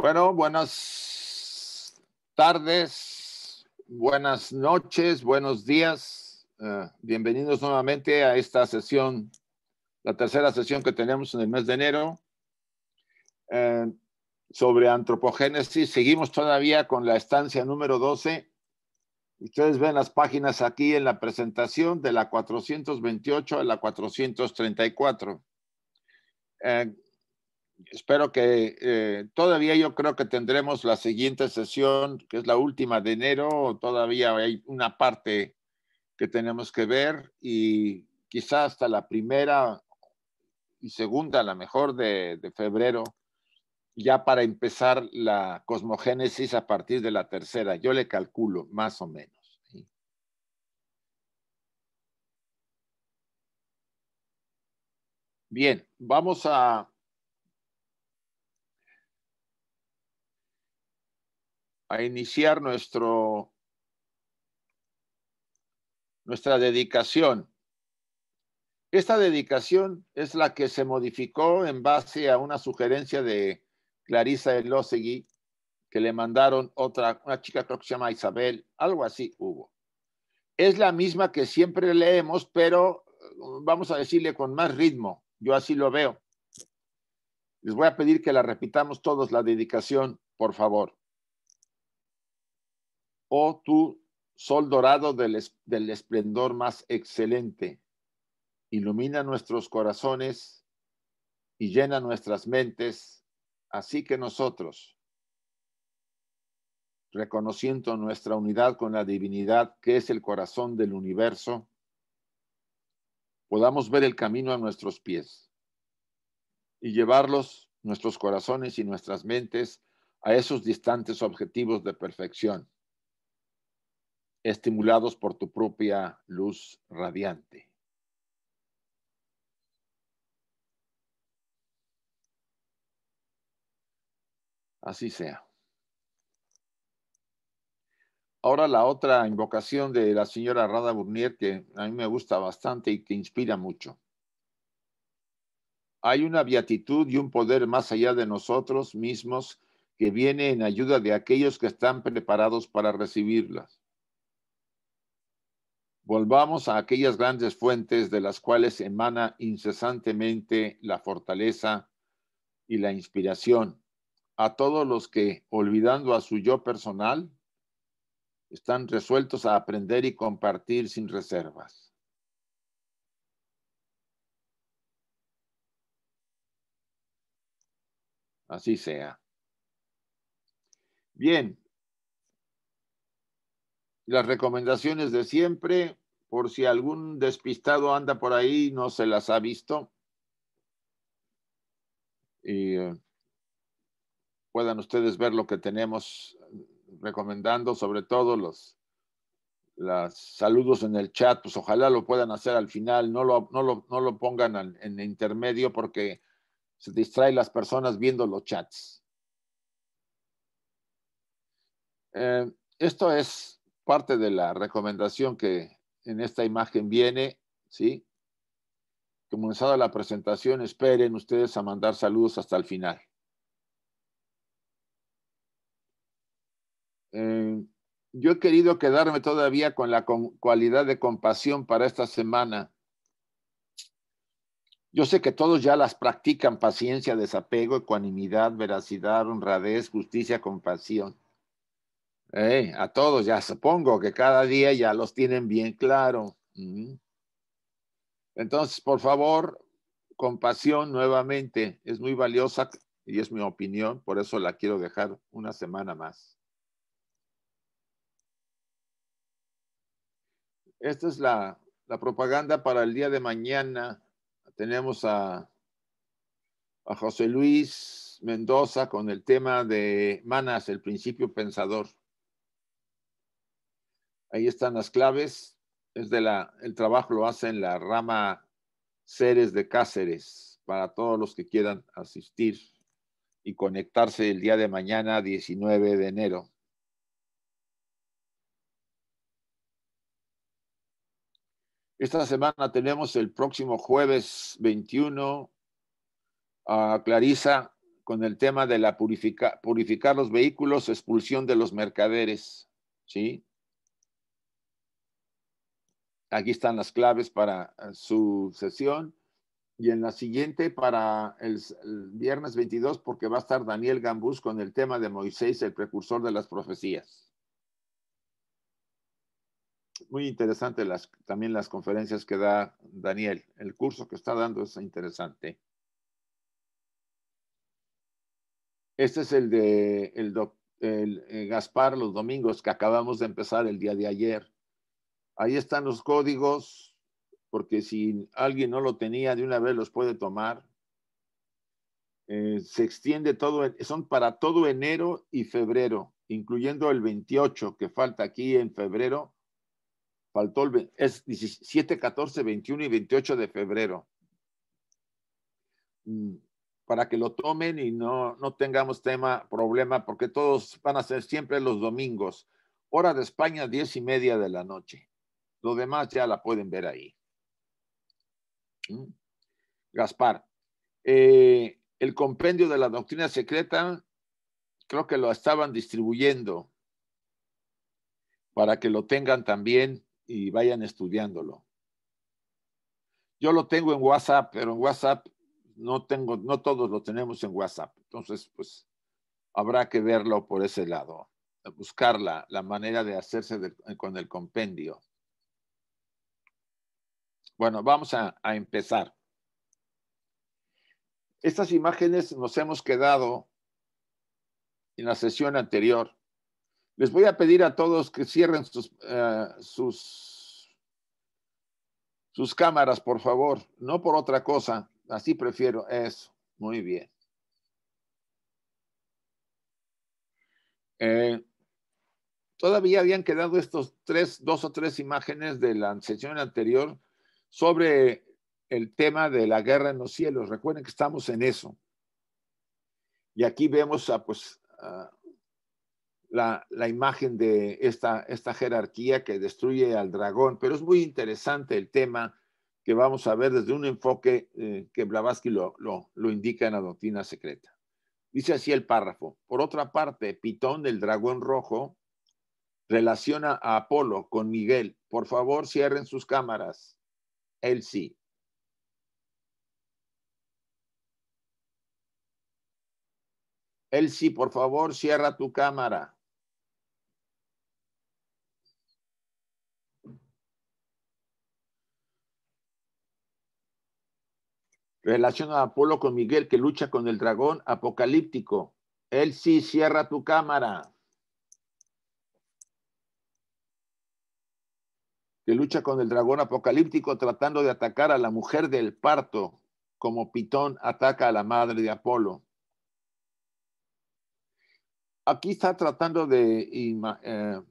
Bueno, buenas tardes, buenas noches, buenos días. Eh, bienvenidos nuevamente a esta sesión, la tercera sesión que tenemos en el mes de enero eh, sobre antropogénesis. Seguimos todavía con la estancia número 12. Ustedes ven las páginas aquí en la presentación de la 428 a la 434. cuatro. Eh, espero que eh, todavía yo creo que tendremos la siguiente sesión, que es la última de enero, todavía hay una parte que tenemos que ver y quizás hasta la primera y segunda, la mejor de febrero, ya para empezar la cosmogénesis a partir de la tercera, yo le calculo más o menos. Bien, vamos a a iniciar nuestro, nuestra dedicación. Esta dedicación es la que se modificó en base a una sugerencia de Clarisa Elósegui, que le mandaron otra, una chica creo que se llama Isabel, algo así hubo. Es la misma que siempre leemos, pero eh, vamos a decirle con más ritmo, yo así lo veo. Les voy a pedir que la repitamos todos, la dedicación, por favor oh tú, sol dorado del, del esplendor más excelente, ilumina nuestros corazones y llena nuestras mentes, así que nosotros, reconociendo nuestra unidad con la divinidad que es el corazón del universo, podamos ver el camino a nuestros pies y llevarlos, nuestros corazones y nuestras mentes, a esos distantes objetivos de perfección estimulados por tu propia luz radiante. Así sea. Ahora la otra invocación de la señora Rada Burnier que a mí me gusta bastante y que inspira mucho. Hay una beatitud y un poder más allá de nosotros mismos que viene en ayuda de aquellos que están preparados para recibirlas. Volvamos a aquellas grandes fuentes de las cuales emana incesantemente la fortaleza y la inspiración. A todos los que, olvidando a su yo personal, están resueltos a aprender y compartir sin reservas. Así sea. Bien, las recomendaciones de siempre, por si algún despistado anda por ahí y no se las ha visto. Y eh, puedan ustedes ver lo que tenemos recomendando, sobre todo los saludos en el chat, pues ojalá lo puedan hacer al final, no lo, no lo, pongan en, intermedio porque se distraen las personas viendo los chats. Eh, esto es parte de la recomendación que en esta imagen viene, ¿sí? Comenzada la presentación, esperen ustedes a mandar saludos hasta el final. Eh, yo he querido quedarme todavía con la cualidad de compasión para esta semana. Yo sé que todos ya las practican paciencia, desapego, ecuanimidad, veracidad, honradez, justicia, compasión. Eh, a todos, ya supongo que cada día ya los tienen bien claro. Entonces, por favor, compasión nuevamente, es muy valiosa y es mi opinión, por eso la quiero dejar una semana más. Esta es la, propaganda para el día de mañana. Tenemos a, a José Luis Mendoza con el tema de Manas, el principio pensador. Ahí están las claves. Es de la, el trabajo lo hace en la rama Ceres de Cáceres para todos los que quieran asistir y conectarse el día de mañana, 19 de enero. Esta semana tenemos el próximo jueves 21 a Clarisa con el tema de la purificar los vehículos, expulsión de los mercaderes. ¿sí? Aquí están las claves para eh, su sesión. Y en la siguiente, para el, viernes 22, porque va a estar Daniel Gambús con el tema de Moisés, el precursor de las profecías. Muy interesante las, también las conferencias que da Daniel. El curso que está dando es interesante. Este es el de el eh, Gaspar los domingos que acabamos de empezar el día de ayer. Ahí están los códigos, porque si alguien no lo tenía, de una vez los puede tomar. Eh, se extiende todo, son para todo enero y febrero, incluyendo el 28 que falta aquí en febrero. Faltó el es 17, 14, 21 y 28 de febrero. Mm, para que lo tomen y no, no tengamos tema, problema, porque todos van a ser siempre los domingos. Hora de España, diez y media de la noche. Lo demás ya la pueden ver ahí. Gaspar, eh, el compendio de la doctrina secreta, creo que lo estaban distribuyendo para que lo tengan también y vayan estudiándolo. Yo lo tengo en WhatsApp, pero en WhatsApp no tengo, no todos lo tenemos en WhatsApp. Entonces, pues habrá que verlo por ese lado, buscar la, manera de hacerse con el compendio. Bueno, vamos a, empezar. Estas imágenes nos hemos quedado en la sesión anterior. Les voy a pedir a todos que cierren sus, eh, sus, cámaras, por favor. No por otra cosa. Así prefiero eso. Muy bien. Eh, todavía habían quedado estos tres, dos o tres imágenes de la sesión anterior sobre el tema de la guerra en los cielos. Recuerden que estamos en eso. Y aquí vemos pues, la, imagen de esta, jerarquía que destruye al dragón, pero es muy interesante el tema que vamos a ver desde un enfoque eh, que Blavatsky lo, lo indica en la doctrina secreta. Dice así el párrafo. Por otra parte, Pitón, el dragón rojo, relaciona a Apolo con Miguel. Por favor, cierren sus cámaras. El sí. El sí, por favor, cierra tu cámara. Relaciona a Apolo con Miguel que lucha con el dragón apocalíptico. El sí, cierra tu cámara. que lucha con el dragón apocalíptico tratando de atacar a la mujer del parto, como Pitón ataca a la madre de Apolo. Aquí está tratando de, eh,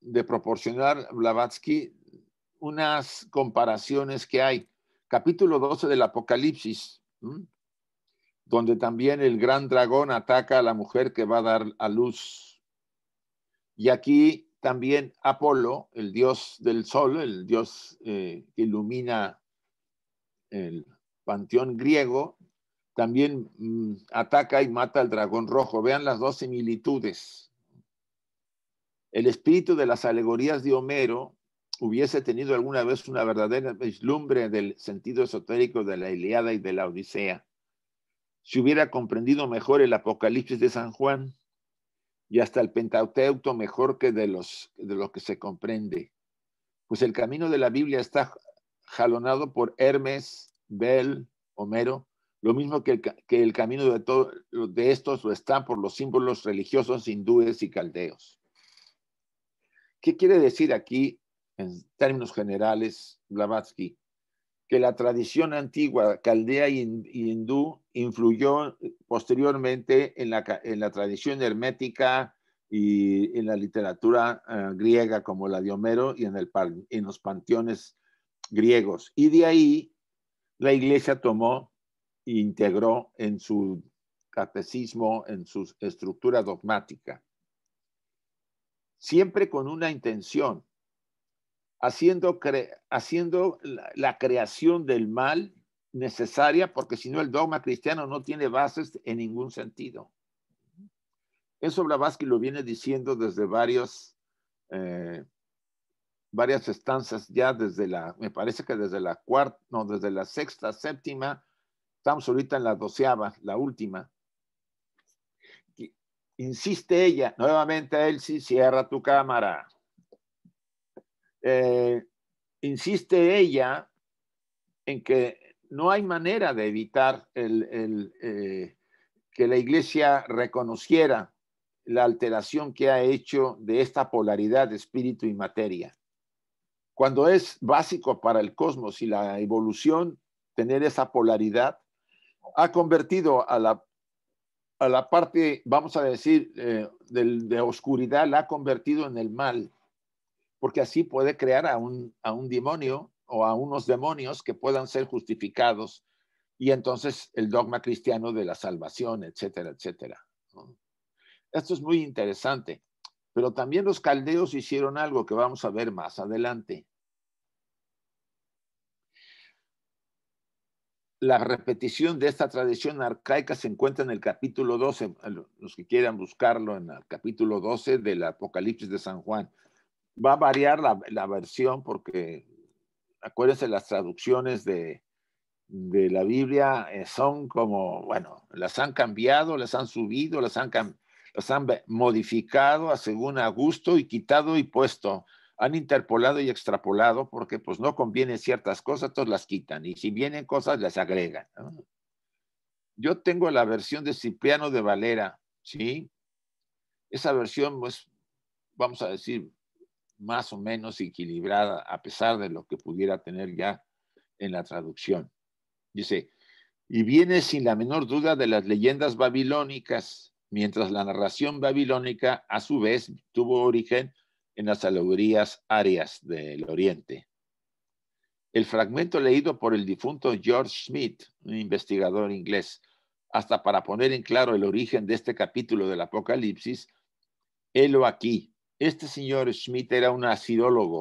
de proporcionar Blavatsky unas comparaciones que hay. Capítulo 12 del Apocalipsis, donde también el gran dragón ataca a la mujer que va a dar a luz. Y aquí también Apolo, el dios del sol, el dios eh, que ilumina el panteón griego, también mm, ataca y mata al dragón rojo. Vean las dos similitudes. El espíritu de las alegorías de Homero hubiese tenido alguna vez una verdadera vislumbre del sentido esotérico de la Iliada y de la Odisea. Si hubiera comprendido mejor el Apocalipsis de San Juan, y hasta el Pentateuto mejor que de, los, de lo que se comprende, pues el camino de la Biblia está jalonado por Hermes, Bel, Homero, lo mismo que el, camino de, de estos lo está por los símbolos religiosos hindúes y caldeos. ¿Qué quiere decir aquí, en términos generales, Blavatsky, que la tradición antigua caldea y hindú influyó posteriormente en la, tradición hermética y en la literatura eh, griega como la de Homero y en, el, en los panteones griegos. Y de ahí la iglesia tomó e integró en su catecismo, en su estructura dogmática, siempre con una intención, haciendo, haciendo la, creación del mal necesaria, porque si no el dogma cristiano no tiene bases en ningún sentido. Eso Blavatsky lo viene diciendo desde varios, eh, varias estancias ya desde la, me parece que desde la cuarta, no, desde la sexta, séptima, estamos ahorita en la doceava, la última. Insiste ella, nuevamente Elsie cierra tu cámara. Eh, insiste ella en que no hay manera de evitar eh, que la iglesia reconociera la alteración que ha hecho de esta polaridad de espíritu y materia. Cuando es básico para el cosmos y la evolución tener esa polaridad, ha convertido a la, parte, vamos a decir, eh, de oscuridad, la ha convertido en el mal porque así puede crear a un, a un demonio o a unos demonios que puedan ser justificados y entonces el dogma cristiano de la salvación, etcétera, etcétera. Esto es muy interesante, pero también los caldeos hicieron algo que vamos a ver más adelante. La repetición de esta tradición arcaica se encuentra en el capítulo 12, los que quieran buscarlo en el capítulo 12 del Apocalipsis de San Juan va a variar la, versión porque acuérdense las traducciones de, la Biblia eh, son como, bueno, las han cambiado, las han subido, las han, han modificado a según a gusto y quitado y puesto. Han interpolado y extrapolado porque pues no convienen ciertas cosas, entonces las quitan y si vienen cosas las agregan. Yo tengo la versión de Cipriano de Valera, ¿sí? Esa versión pues, vamos a decir, más o menos equilibrada a pesar de lo que pudiera tener ya en la traducción. Dice, y viene sin la menor duda de las leyendas babilónicas, mientras la narración babilónica a su vez tuvo origen en las alegorías arias del Oriente. El fragmento leído por el difunto George Smith, un investigador inglés, hasta para poner en claro el origen de este capítulo del Apocalipsis, helo aquí, este señor Schmidt era un asirólogo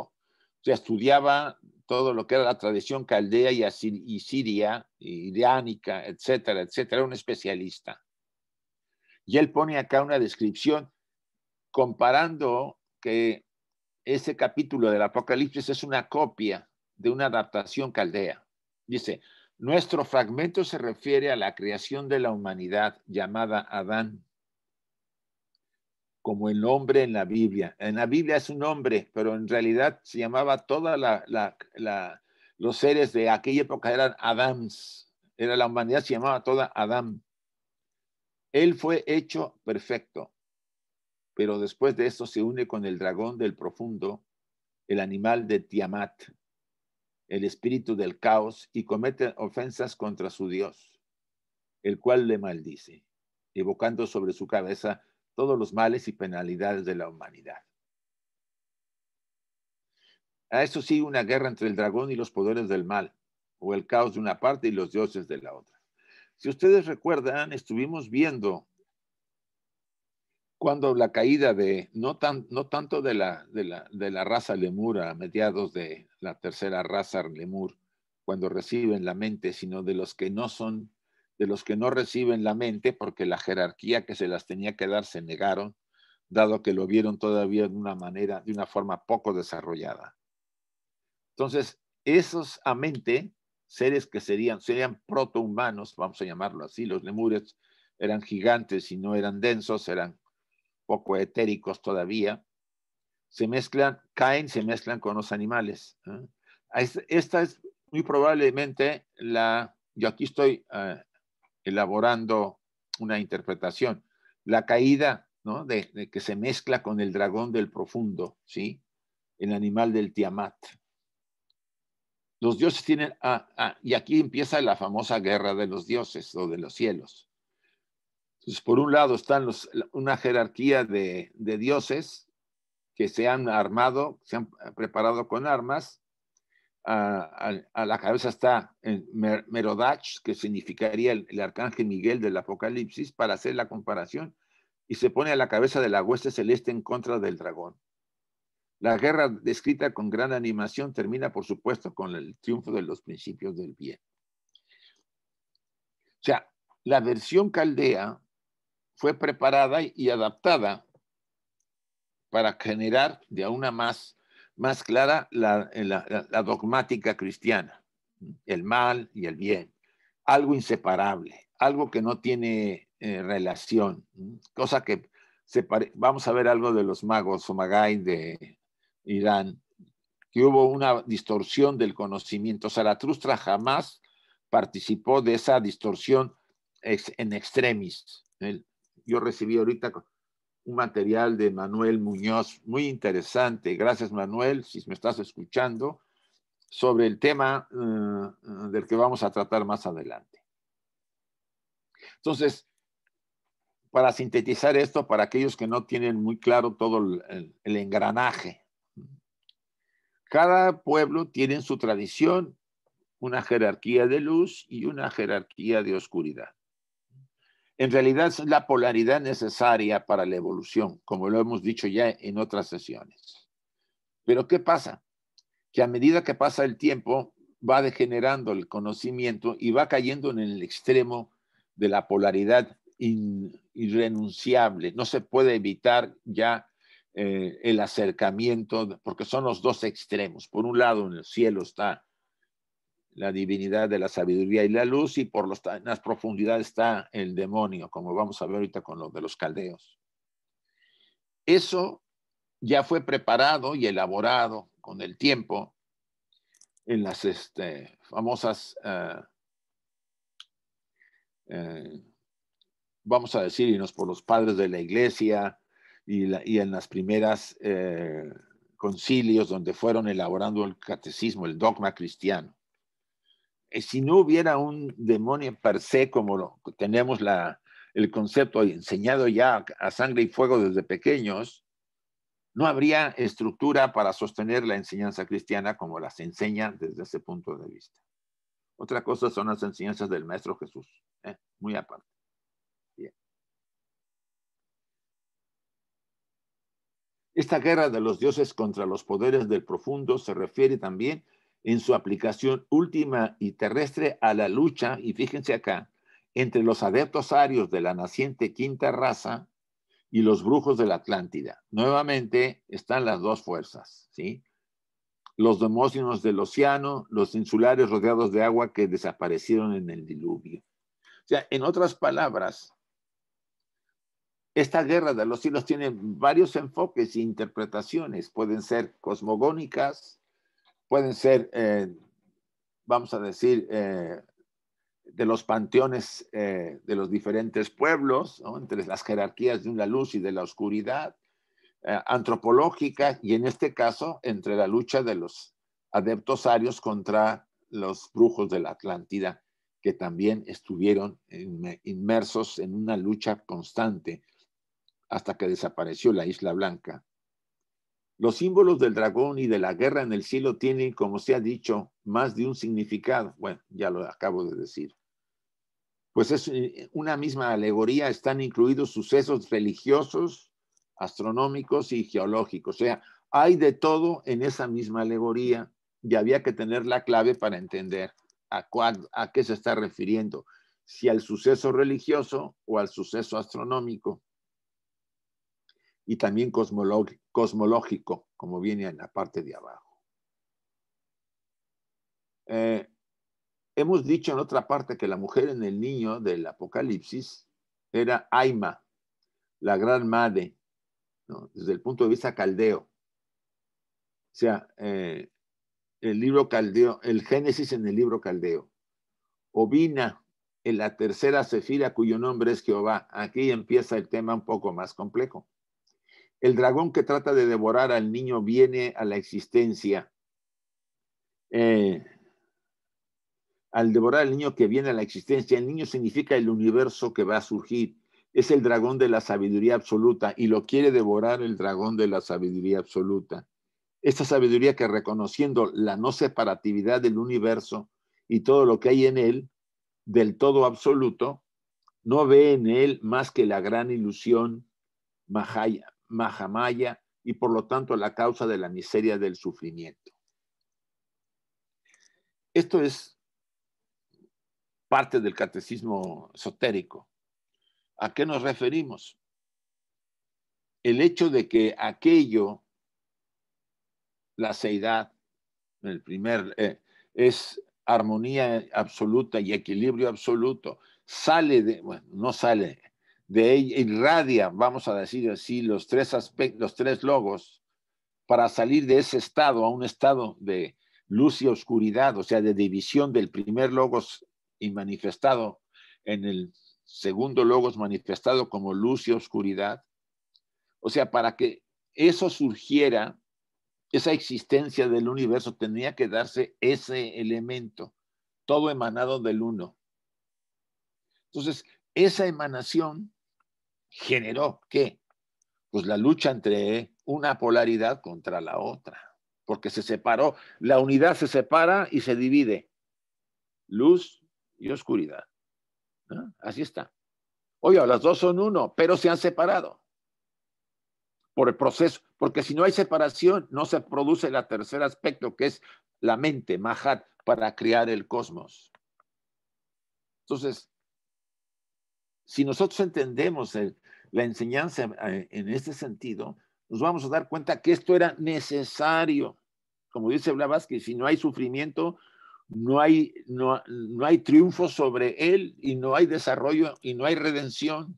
o estudiaba todo lo que era la tradición caldea y, y siria, iránica, etcétera, etcétera, era un especialista. Y él pone acá una descripción comparando que ese capítulo del Apocalipsis es una copia de una adaptación caldea. Dice, nuestro fragmento se refiere a la creación de la humanidad llamada Adán como el hombre en la Biblia. En la Biblia es un hombre, pero en realidad se llamaba toda la, los seres de aquella época eran Adams. Era la humanidad se llamaba toda Adam. Él fue hecho perfecto, pero después de eso se une con el dragón del profundo, el animal de Tiamat, el espíritu del caos y comete ofensas contra su Dios, el cual le maldice, evocando sobre su cabeza todos los males y penalidades de la humanidad. A eso sigue una guerra entre el dragón y los poderes del mal, o el caos de una parte y los dioses de la otra. Si ustedes recuerdan, estuvimos viendo cuando la caída de, no, tan, no tanto de la, de, la, de la raza lemur a mediados de la tercera raza lemur, cuando reciben la mente, sino de los que no son de los que no reciben la mente porque la jerarquía que se las tenía que dar se negaron, dado que lo vieron todavía de una manera, de una forma poco desarrollada. Entonces, esos a mente, seres que serían, serían protohumanos, vamos a llamarlo así, los lemures eran gigantes y no eran densos, eran poco etéricos todavía, se mezclan, caen, se mezclan con los animales. ¿eh? Este, esta es muy probablemente la, yo aquí estoy eh, elaborando una interpretación. La caída, ¿no? De, que se mezcla con el dragón del profundo, ¿sí? El animal del Tiamat. Los dioses tienen, ah, ah, y aquí empieza la famosa guerra de los dioses o de los cielos. Entonces, por un lado están los, una jerarquía de, de dioses que se han armado, se han preparado con armas a, la cabeza está Merodach, que significaría el, arcángel Miguel del Apocalipsis, para hacer la comparación, y se pone a la cabeza de la hueste celeste en contra del dragón. La guerra descrita con gran animación termina, por supuesto, con el triunfo de los principios del bien. O sea, la versión caldea fue preparada y adaptada para generar de aún más más clara la, eh, dogmática cristiana, el mal y el bien, algo inseparable, algo que no tiene eh, relación, cosa que se vamos a ver algo de los magos o de Irán, que hubo una distorsión del conocimiento. Zaratustra jamás participó de esa distorsión en extremis. ¿eh? Yo recibí ahorita un material de Manuel Muñoz muy interesante. Gracias, Manuel, si me estás escuchando, sobre el tema eh, del que vamos a tratar más adelante. Entonces, para sintetizar esto, para aquellos que no tienen muy claro todo el, el engranaje, cada pueblo tiene en su tradición una jerarquía de luz y una jerarquía de oscuridad en realidad es la polaridad necesaria para la evolución, como lo hemos dicho ya en otras sesiones. Pero ¿qué pasa? Que a medida que pasa el tiempo va degenerando el conocimiento y va cayendo en el extremo de la polaridad irrenunciable. No se puede evitar ya eh, el acercamiento, porque son los dos extremos. Por un lado, en el cielo está la divinidad de la sabiduría y la luz, y por las profundidades está el demonio, como vamos a ver ahorita con lo de los caldeos. Eso ya fue preparado y elaborado con el tiempo en las este, famosas, eh, eh, vamos a decir, nos por los padres de la iglesia y, en las primeras eh, concilios donde fueron elaborando el catecismo, el dogma cristiano. Eh, si no hubiera un demonio per se como lo, tenemos la, el concepto enseñado ya a sangre y fuego desde pequeños, no habría estructura para sostener la enseñanza cristiana como las enseña desde ese punto de vista. Otra cosa son las enseñanzas del Maestro Jesús, ¿eh? muy aparte. Esta guerra de los dioses contra los poderes del profundo se refiere también en su aplicación última y terrestre a la lucha, y fíjense acá, entre los adeptos arios de la naciente quinta raza y los brujos de la Atlántida. Nuevamente están las dos fuerzas, ¿sí? Los demócinos del océano, los insulares rodeados de agua que desaparecieron en el diluvio. O sea, en otras palabras, esta guerra de los cielos tiene varios enfoques e interpretaciones. Pueden ser cosmogónicas, pueden ser, eh, vamos a decir, eh, de los panteones eh, de los diferentes pueblos, entre las jerarquías de la luz y de la oscuridad, antropológica, y en este caso, entre la lucha de los adeptos arios contra los brujos de la Atlántida, que también estuvieron inmersos en una lucha constante hasta que desapareció la Isla Blanca los símbolos del dragón y de la guerra en el cielo tienen, como se ha dicho, más de un significado. Bueno, ya lo acabo de decir. Pues es eh, una misma alegoría, están incluidos sucesos religiosos, astronómicos y geológicos. O sea, hay de todo en esa misma alegoría y había que tener la clave para entender a, a qué se está refiriendo, si al suceso religioso o al suceso astronómico y también cosmológico, como viene en la parte de abajo. Eh, hemos dicho en otra parte que la mujer en el niño del Apocalipsis era Aima, la gran madre, desde el punto de vista caldeo. O sea, eh, el libro caldeo, el Génesis en el libro caldeo. Ovina, en la tercera cefira cuyo nombre es Jehová. Aquí empieza el tema un poco más complejo. El dragón que trata de devorar al niño viene a la existencia. Eh, al devorar al niño que viene a la existencia, el niño significa el universo que va a surgir. Es el dragón de la sabiduría absoluta y lo quiere devorar el dragón de la sabiduría absoluta. Esta sabiduría que reconociendo la no separatividad del universo y todo lo que hay en él, del todo absoluto, no ve en él más que la gran ilusión Mahaya, Mahamaya y por lo tanto la causa de la miseria del sufrimiento. Esto es parte del catecismo esotérico. ¿A qué nos referimos? El hecho de que aquello, la seidad, el primer, eh, es armonía absoluta y equilibrio absoluto, sale de, bueno, no sale, de ella irradia, vamos a decir así, los tres aspectos, los tres logos para salir de ese estado a un estado de luz y oscuridad, o sea, de división del primer logos y manifestado en el segundo logos manifestado como luz y oscuridad. O sea, para que eso surgiera, esa existencia del universo tenía que darse ese elemento, todo emanado del uno. Entonces, esa emanación generó qué? Pues la lucha entre una polaridad contra la otra, porque se separó, la unidad se separa y se divide, luz y oscuridad. Así está. Oye, las dos son uno, pero se han separado por el proceso, porque si no hay separación, no se produce el tercer aspecto, que es la mente, Mahat, para crear el cosmos. Entonces, si nosotros entendemos el, la enseñanza eh, en este sentido, nos vamos a dar cuenta que esto era necesario. Como dice Blavatsky, si no hay sufrimiento, no hay, no, no hay triunfo sobre él y no hay desarrollo y no hay redención.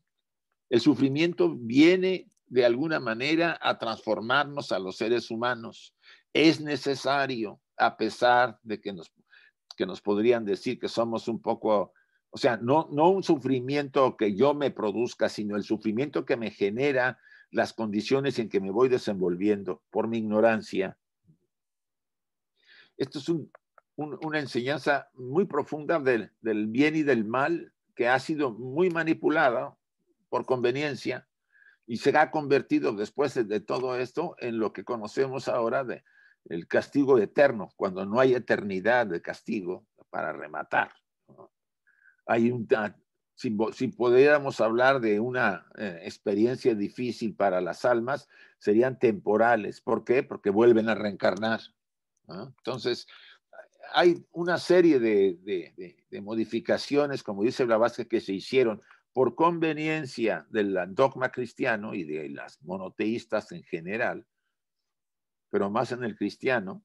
El sufrimiento viene de alguna manera a transformarnos a los seres humanos. Es necesario, a pesar de que nos, que nos podrían decir que somos un poco o sea, no, un sufrimiento que yo me produzca, sino el sufrimiento que me genera las condiciones en que me voy desenvolviendo por mi ignorancia. Esto es una enseñanza muy profunda del, del bien y del mal que ha sido muy manipulada por conveniencia y se ha convertido después de todo esto en lo que conocemos ahora de el castigo eterno, cuando no hay eternidad de castigo para rematar si, pudiéramos hablar de una eh, experiencia difícil para las almas, serían temporales. ¿Por qué? Porque vuelven a reencarnar. Entonces, hay una serie de, de, de modificaciones, como dice Blavatsky, que se hicieron por conveniencia del dogma cristiano y de las monoteístas en general, pero más en el cristiano,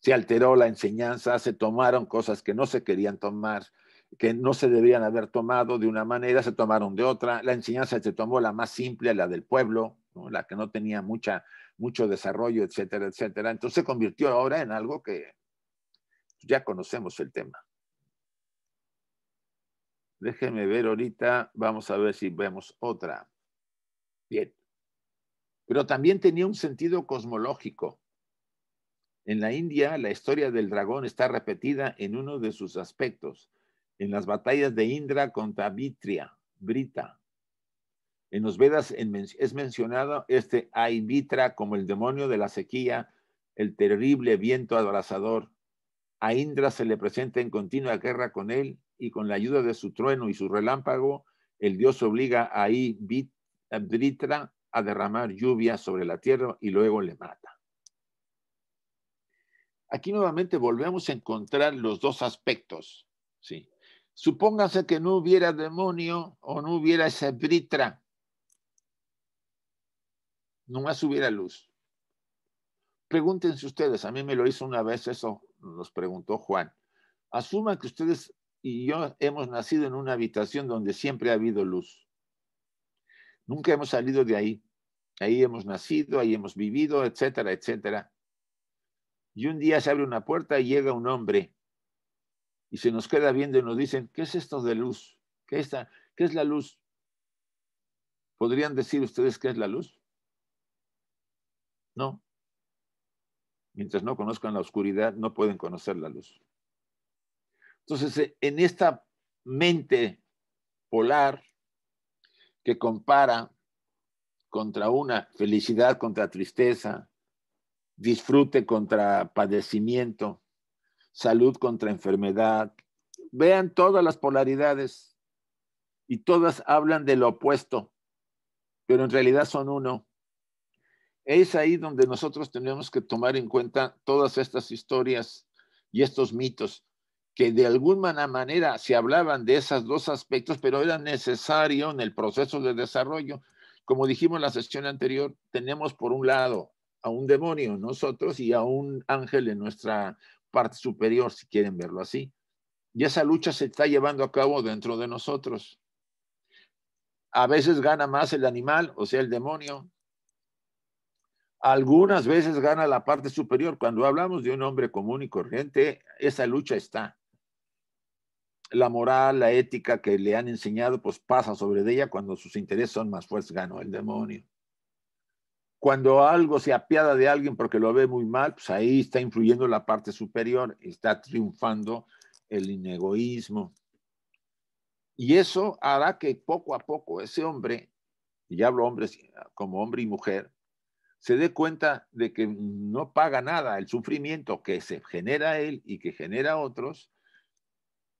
se alteró la enseñanza, se tomaron cosas que no se querían tomar, que no se debían haber tomado de una manera, se tomaron de otra. La enseñanza se tomó la más simple, la del pueblo, la que no tenía mucha, mucho desarrollo, etcétera, etcétera. Entonces se convirtió ahora en algo que ya conocemos el tema. Déjenme ver ahorita, vamos a ver si vemos otra. Bien. Pero también tenía un sentido cosmológico. En la India, la historia del dragón está repetida en uno de sus aspectos en las batallas de Indra contra Vitria, Brita. En los Vedas es mencionado este Aivitra como el demonio de la sequía, el terrible viento abrasador. A Indra se le presenta en continua guerra con él y con la ayuda de su trueno y su relámpago, el dios obliga a Aivitra a derramar lluvia sobre la tierra y luego le mata. Aquí nuevamente volvemos a encontrar los dos aspectos, ¿sí? Supóngase que no hubiera demonio o no hubiera esa britra. Nomás hubiera luz. Pregúntense ustedes, a mí me lo hizo una vez eso, nos preguntó Juan. Asuma que ustedes y yo hemos nacido en una habitación donde siempre ha habido luz. Nunca hemos salido de ahí. Ahí hemos nacido, ahí hemos vivido, etcétera, etcétera. Y un día se abre una puerta y llega un hombre y se nos queda viendo y nos dicen, ¿qué es esto de luz? ¿Qué, es la luz? ¿Podrían decir ustedes qué es la luz? No. Mientras no conozcan la oscuridad, no pueden conocer la luz. Entonces, eh, en esta mente polar que compara contra una felicidad, contra tristeza, disfrute contra padecimiento, salud contra enfermedad. Vean todas las polaridades y todas hablan de lo opuesto, pero en realidad son uno. Es ahí donde nosotros tenemos que tomar en cuenta todas estas historias y estos mitos que de alguna manera se hablaban de esos dos aspectos, pero era necesario en el proceso de desarrollo. Como dijimos en la sesión anterior, tenemos por un lado a un demonio nosotros y a un ángel en nuestra parte superior, si quieren verlo así. Y esa lucha se está llevando a cabo dentro de nosotros. A veces gana más el animal, o sea, el demonio. Algunas veces gana la parte superior. Cuando hablamos de un hombre común y corriente, esa lucha está. La moral, la ética que le han enseñado, pues pasa sobre ella cuando sus intereses son más fuertes, ganó el demonio. Cuando algo se apiada de alguien porque lo ve muy mal, pues ahí está influyendo la parte superior, está triunfando el egoísmo, Y eso hará que poco a poco ese hombre, y hablo hombres como hombre y mujer, se dé cuenta de que no paga nada el sufrimiento que se genera él y que genera otros,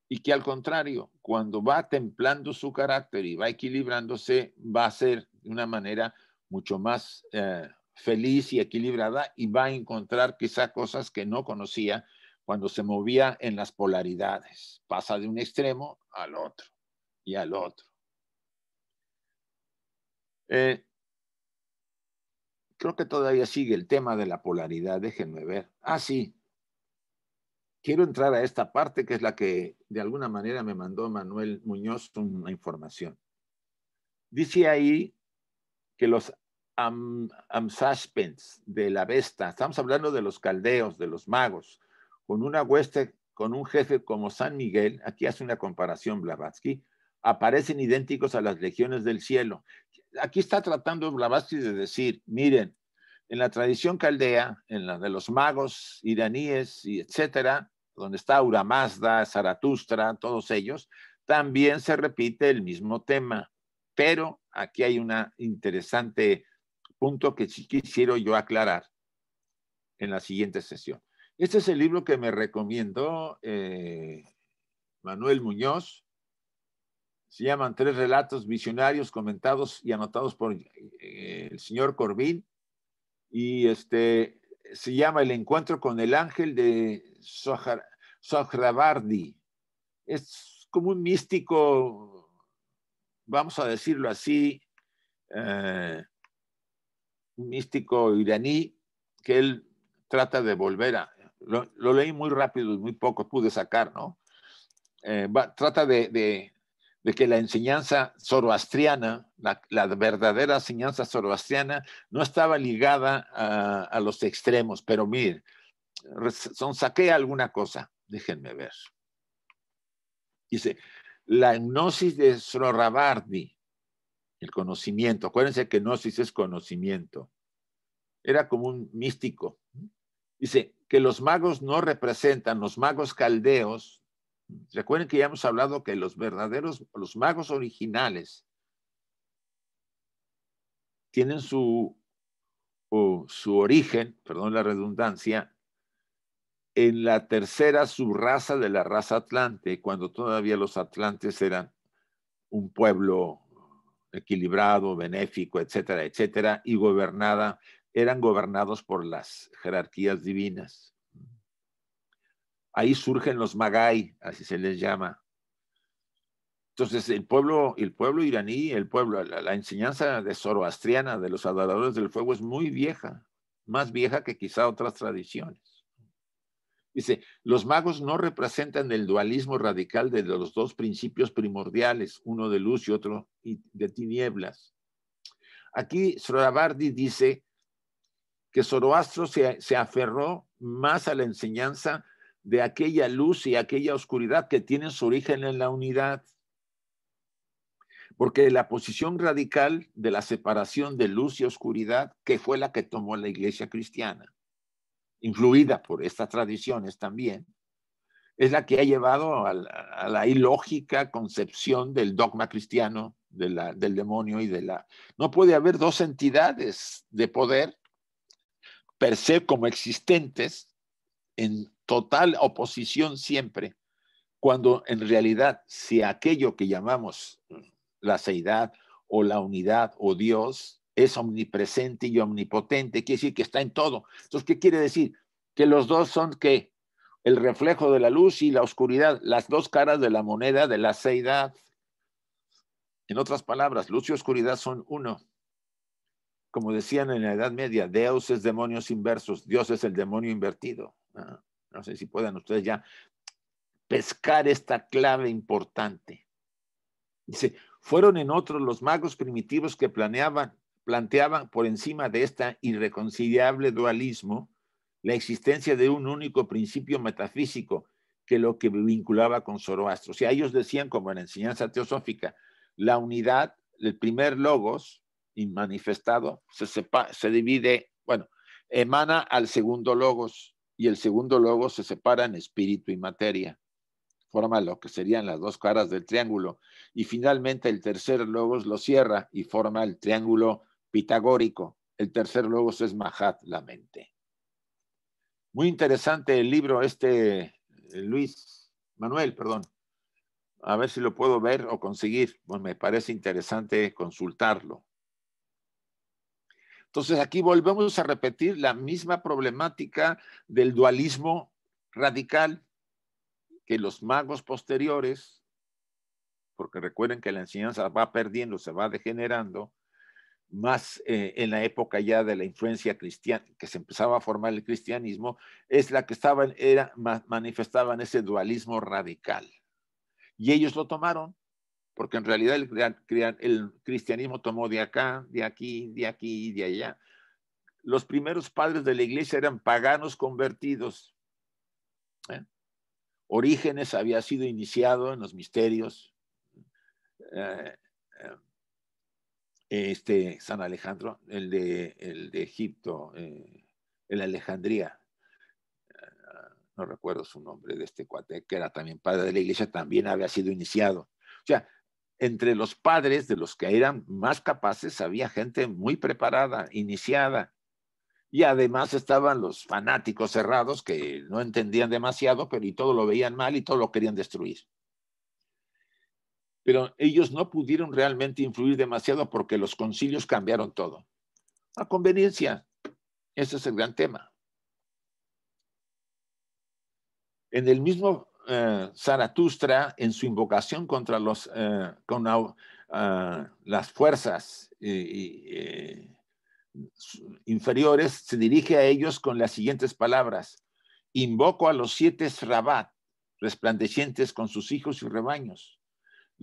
y que al contrario, cuando va templando su carácter y va equilibrándose, va a ser de una manera mucho más eh, feliz y equilibrada y va a encontrar quizá cosas que no conocía cuando se movía en las polaridades. Pasa de un extremo al otro y al otro. Eh, creo que todavía sigue el tema de la polaridad, déjenme ver. Ah, sí. Quiero entrar a esta parte que es la que de alguna manera me mandó Manuel Muñoz una información. Dice ahí que los am, suspense de la Vesta. Estamos hablando de los caldeos, de los magos, con una hueste, con un jefe como San Miguel. Aquí hace una comparación Blavatsky. Aparecen idénticos a las legiones del cielo. Aquí está tratando Blavatsky de decir, miren, en la tradición caldea, en la de los magos iraníes y etcétera, donde está Uramazda, Zaratustra, todos ellos, también se repite el mismo tema. Pero aquí hay una interesante punto que sí quisiera yo aclarar en la siguiente sesión. Este es el libro que me recomiendo eh, Manuel Muñoz. Se llaman Tres Relatos Visionarios comentados y anotados por eh, el señor Corbín. Y este se llama El Encuentro con el Ángel de soja Sohrabardi. Es como un místico, vamos a decirlo así, eh, místico iraní que él trata de volver a... Lo, leí muy rápido y muy poco pude sacar, ¿no? Eh, trata de, de, que la enseñanza zoroastriana, la, verdadera enseñanza zoroastriana, no estaba ligada a, los extremos, pero mir son, saqué alguna cosa, déjenme ver. Dice, la gnosis de zoroabardi el conocimiento. Acuérdense que gnosis es conocimiento. Era como un místico. Dice que los magos no representan, los magos caldeos. Recuerden que ya hemos hablado que los verdaderos, los magos originales, tienen su, su origen, perdón la redundancia, en la tercera subraza de la raza atlante, cuando todavía los atlantes eran un pueblo equilibrado, benéfico, etcétera, etcétera, y gobernada, eran gobernados por las jerarquías divinas. Ahí surgen los Magai, así se les llama. Entonces, el pueblo, el pueblo iraní, el pueblo, la enseñanza de zoroastriana de los adoradores del fuego es muy vieja, más vieja que quizá otras tradiciones. Dice, los magos no representan el dualismo radical de los dos principios primordiales, uno de luz y otro de tinieblas. Aquí Sorabardi dice que Zoroastro se, se aferró más a la enseñanza de aquella luz y aquella oscuridad que tienen su origen en la unidad. Porque la posición radical de la separación de luz y oscuridad, que fue la que tomó la iglesia cristiana, influida por estas tradiciones también, es la que ha llevado a la, ilógica concepción del dogma cristiano, de la, del demonio y de la... No puede haber dos entidades de poder per se como existentes en total oposición siempre, cuando en realidad si aquello que llamamos la seidad o la unidad o Dios es omnipresente y omnipotente, quiere decir que está en todo. Entonces, ¿qué quiere decir? Que los dos son que el reflejo de la luz y la oscuridad, las dos caras de la moneda de la seidad. En otras palabras, luz y oscuridad son uno. Como decían en la Edad Media, Deus es demonios inversos, Dios es el demonio invertido. No, ah, no sé si puedan ustedes ya pescar esta clave importante. Dice, fueron en otros los magos primitivos que planeaban planteaban por encima de este irreconciliable dualismo la existencia de un único principio metafísico que lo que vinculaba con Zoroastro. O sea, ellos decían, como en la enseñanza teosófica, la unidad, el primer logos inmanifestado, se, se divide, bueno, emana al segundo logos y el segundo logos se separa en espíritu y materia forma lo que serían las dos caras del triángulo. Y finalmente el tercer logos lo cierra y forma el triángulo pitagórico. El tercer logos es Mahat, la mente. Muy interesante el libro este, eh, Luis Manuel, perdón. A ver si lo puedo ver o conseguir. Pues me parece interesante consultarlo. Entonces aquí volvemos a repetir la misma problemática del dualismo radical que los magos posteriores, porque recuerden que la enseñanza va perdiendo, se va degenerando, más eh, en la época ya de la influencia cristiana, que se empezaba a formar el cristianismo, es la que estaban, era, manifestaban ese dualismo radical. Y ellos lo tomaron, porque en realidad el, cristianismo tomó de acá, de aquí, de aquí, de allá. Los primeros padres de la iglesia eran paganos convertidos. ¿eh? Orígenes había sido iniciado en los misterios. ¿eh? este San Alejandro, el de, el de Egipto, eh, el Alejandría, eh, no recuerdo su nombre de este cuate, que era también padre de la iglesia, también había sido iniciado. O sea, entre los padres de los que eran más capaces había gente muy preparada, iniciada. Y además estaban los fanáticos cerrados que no entendían demasiado, pero y todo lo veían mal y todo lo querían destruir pero ellos no pudieron realmente influir demasiado porque los concilios cambiaron todo. A conveniencia, ese es el gran tema. En el mismo Zarathustra, eh, Zaratustra, en su invocación contra los, eh, eh, las fuerzas inferiores, se dirige a ellos con las siguientes palabras. Invoco a los siete Srabat, resplandecientes con sus hijos y rebaños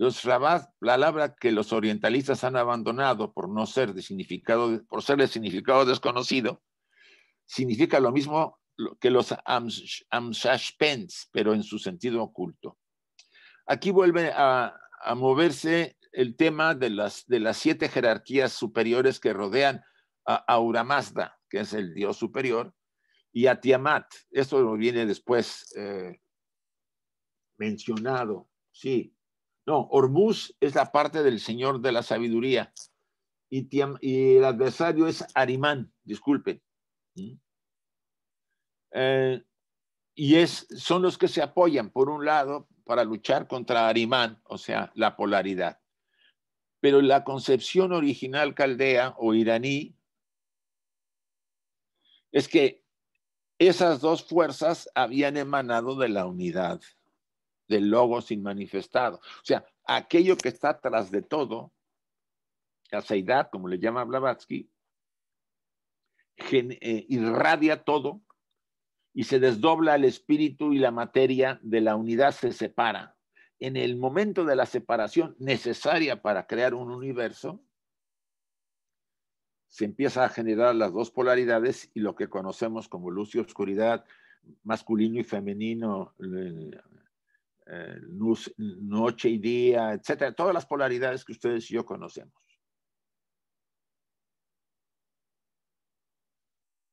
los rabat, la palabra que los orientalistas han abandonado por no ser de significado, por ser significado desconocido, significa lo mismo que los amshashpens, pero en su sentido oculto. Aquí vuelve a, moverse el tema de las, de las siete jerarquías superiores que rodean a Aura que es el dios superior, y a Tiamat. Esto viene después eh, mencionado, sí. No, Ormuz es la parte del Señor de la Sabiduría. Y, el adversario es Arimán, disculpen. ¿Mm? Eh, y es, son los que se apoyan, por un lado, para luchar contra Arimán, o sea, la polaridad. Pero la concepción original caldea o iraní es que esas dos fuerzas habían emanado de la unidad del Logos sin manifestado. O sea, aquello que está tras de todo, la Seidad, como le llama Blavatsky, eh, irradia todo y se desdobla el espíritu y la materia de la unidad se separa. En el momento de la separación necesaria para crear un universo, se empieza a generar las dos polaridades y lo que conocemos como luz y oscuridad, masculino y femenino, eh, eh, luz, noche y día, etcétera, todas las polaridades que ustedes y yo conocemos.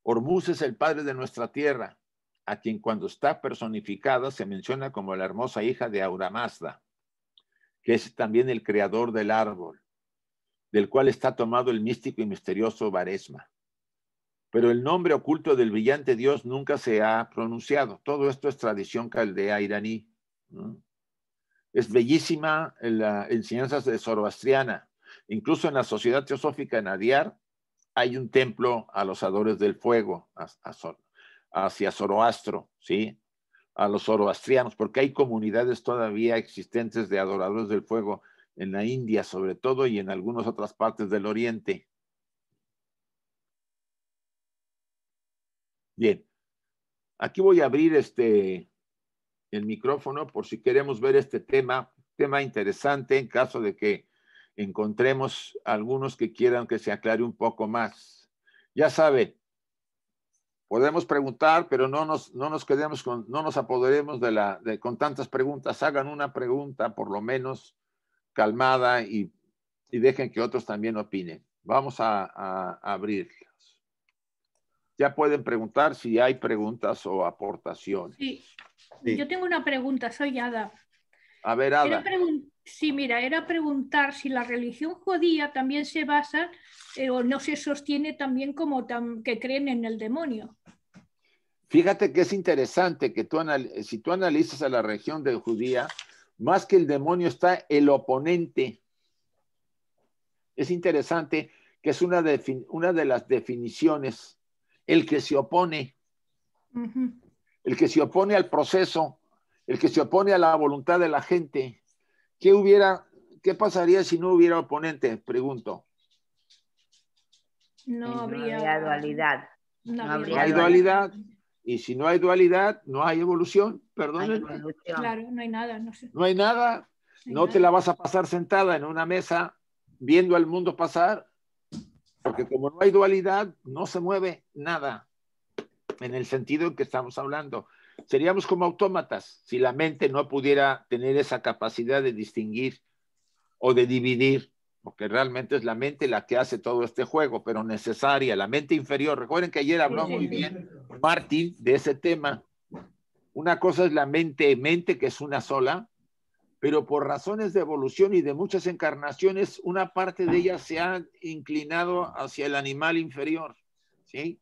Ormuz es el padre de nuestra tierra, a quien cuando está personificada se menciona como la hermosa hija de Auramazda, que es también el creador del árbol, del cual está tomado el místico y misterioso Baresma. Pero el nombre oculto del brillante dios nunca se ha pronunciado. Todo esto es tradición caldea iraní. Es bellísima la enseñanza de Zoroastriana. Incluso en la sociedad teosófica en Adiar hay un templo a los adores del fuego, hacia Zoroastro, ¿sí? A los zoroastrianos, porque hay comunidades todavía existentes de adoradores del fuego en la India sobre todo y en algunas otras partes del Oriente. Bien, aquí voy a abrir este el micrófono por si queremos ver este tema, tema interesante en caso de que encontremos algunos que quieran que se aclare un poco más. Ya sabe, podemos preguntar, pero no nos, no nos quedemos con, no nos apoderemos de la, de, con tantas preguntas. Hagan una pregunta por lo menos calmada y, y dejen que otros también opinen. Vamos a, a abrirlas ya pueden preguntar si hay preguntas o aportaciones. Sí. Yo tengo una pregunta, soy Ada. A ver, Ada. Sí, mira, era preguntar si la religión judía también se basa eh, o no se sostiene también como que creen en el demonio. Fíjate que es interesante que tú si tú analizas a la región de judía, más que el demonio está el oponente. Es interesante que es una una de las definiciones el que se opone, el que se opone al proceso, el que se opone a la voluntad de la gente. ¿Qué hubiera, qué pasaría si no hubiera oponente? Pregunto. No habría, dualidad. No, habría dualidad. Y si no hay dualidad, no hay evolución. Perdón. Claro, no hay nada. No, hay nada. no te la vas a pasar sentada en una mesa viendo al mundo pasar porque como no hay dualidad, no se mueve nada en el sentido en que estamos hablando. Seríamos como autómatas si la mente no pudiera tener esa capacidad de distinguir o de dividir, porque realmente es la mente la que hace todo este juego, pero necesaria, la mente inferior. Recuerden que ayer habló muy bien Martín de ese tema. Una cosa es la mente, mente que es una sola, pero por razones de evolución y de muchas encarnaciones, una parte de ella se ha inclinado hacia el animal inferior, ¿sí?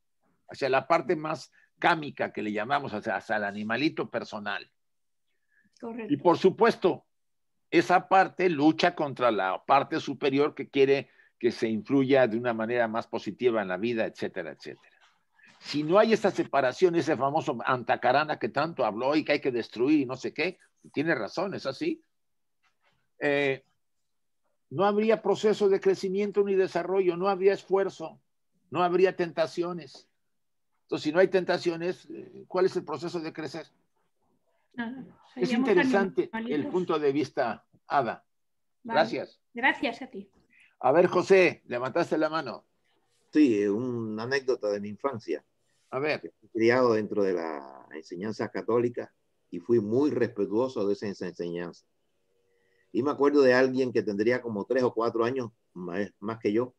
Hacia la parte más cámica que le llamamos, hacia, el animalito personal. Y por supuesto, esa parte lucha contra la parte superior que quiere que se influya de una manera más positiva en la vida, etcétera, etcétera. Si no hay esa separación, ese famoso antacarana que tanto habló y que hay que destruir y no sé qué, tiene razón, es así. Eh, no habría proceso de crecimiento ni desarrollo, no habría esfuerzo, no habría tentaciones. Entonces, si no hay tentaciones, eh, ¿cuál es el proceso de crecer? Ah, es interesante el punto de vista, Ada. Gracias. Gracias a ti. A ver, José, levantaste la mano. Sí, una anécdota de mi infancia. A ver. Criado dentro de la enseñanza católica y fui muy respetuoso de esa enseñanza. Y me acuerdo de alguien que tendría como tres o cuatro años más, que yo,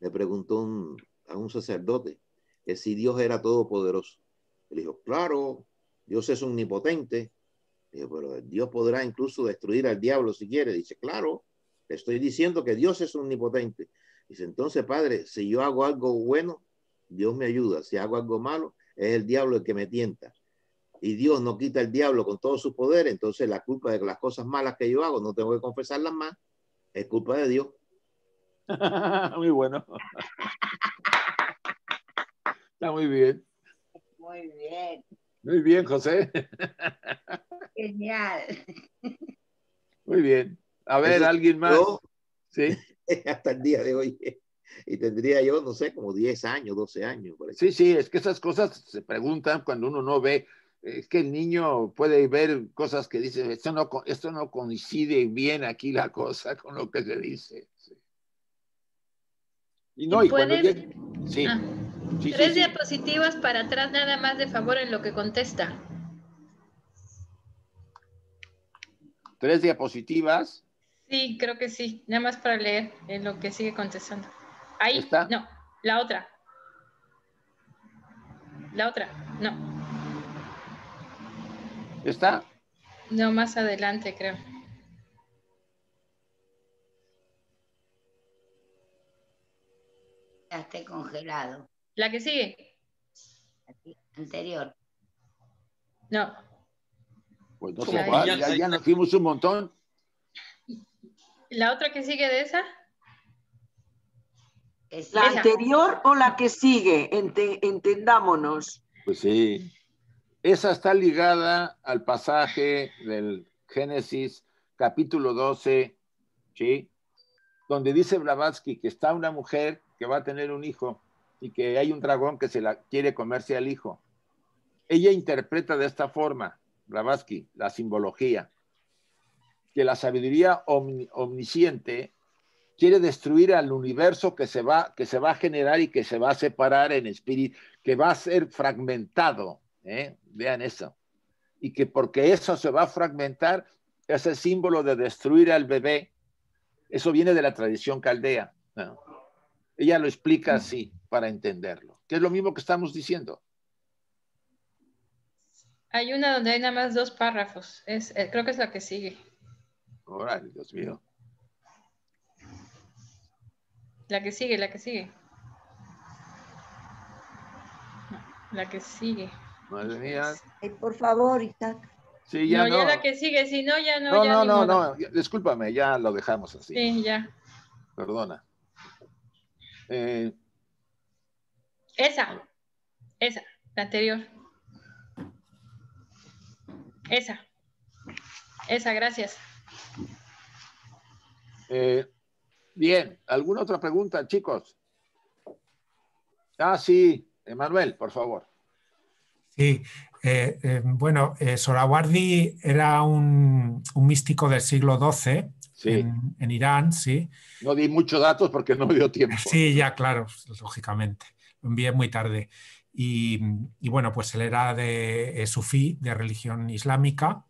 le preguntó a un sacerdote que si Dios era todopoderoso. Le dijo, claro, Dios es omnipotente. dijo, pero Dios podrá incluso destruir al diablo si quiere. Dice, claro, estoy diciendo que Dios es omnipotente. Dice, entonces, padre, si yo hago algo bueno, Dios me ayuda. Si hago algo malo, es el diablo el que me tienta y Dios no quita al diablo con todo su poder, entonces la culpa de las cosas malas que yo hago, no tengo que confesarlas más, es culpa de Dios. muy bueno. Está muy bien. Muy bien. Muy bien, José. Genial. Muy bien. A ver, alguien más. sí. Hasta el día de hoy. Y tendría yo, no sé, como 10 años, 12 años. sí, sí, es que esas cosas se preguntan cuando uno no ve es que el niño puede ver cosas que dice, esto no, esto no coincide bien aquí la cosa con lo que se dice. Y no, y, ah, tres diapositivas para atrás nada más de favor en lo que contesta. ¿Tres diapositivas? Sí, creo que sí. Nada más para leer en eh, lo que sigue contestando. Ahí. ¿Está? No, la otra. La otra, no. ¿Está? No, más adelante creo. Ya esté congelado. ¿La que sigue? anterior. No. Pues no se va, ya, ya nos dimos un montón. ¿La otra que sigue de esa? ¿La anterior o la que sigue? entendámonos. Pues sí. Esa está ligada al pasaje del Génesis capítulo 12, ¿sí? donde dice Blavatsky que está una mujer que va a tener un hijo y que hay un dragón que se la quiere comerse al hijo. Ella interpreta de esta forma, Blavatsky, la simbología, que la sabiduría omnisciente quiere destruir al universo que se, va, que se va a generar y que se va a separar en espíritu, que va a ser fragmentado ¿eh? vean eso, y que porque eso se va a fragmentar, es el símbolo de destruir al bebé. Eso viene de la tradición caldea. Ella lo explica mm. así para entenderlo, que es lo mismo que estamos diciendo. Hay una donde hay nada más dos párrafos, es, eh, creo que es la que sigue. Órale, Dios mío. La que sigue, la que sigue. La que sigue. Pues, por favor, Isaac. Sí, ya no, no, ya la que sigue, si no, ya no. No, ya no, no, no, discúlpame, ya lo dejamos así. Sí, ya. Perdona. Eh, esa, esa, la anterior. Esa, esa, gracias. Eh, bien, ¿alguna otra pregunta, chicos? Ah, sí, Emanuel, por favor. Sí, eh, eh, bueno, eh, Sorawardi era un, místico del siglo XII en, Irán, sí. No di muchos datos porque no dio tiempo. Sí, ya, claro, lógicamente. Lo envié muy tarde. Y, bueno, pues él era de sufí, de religión islámica.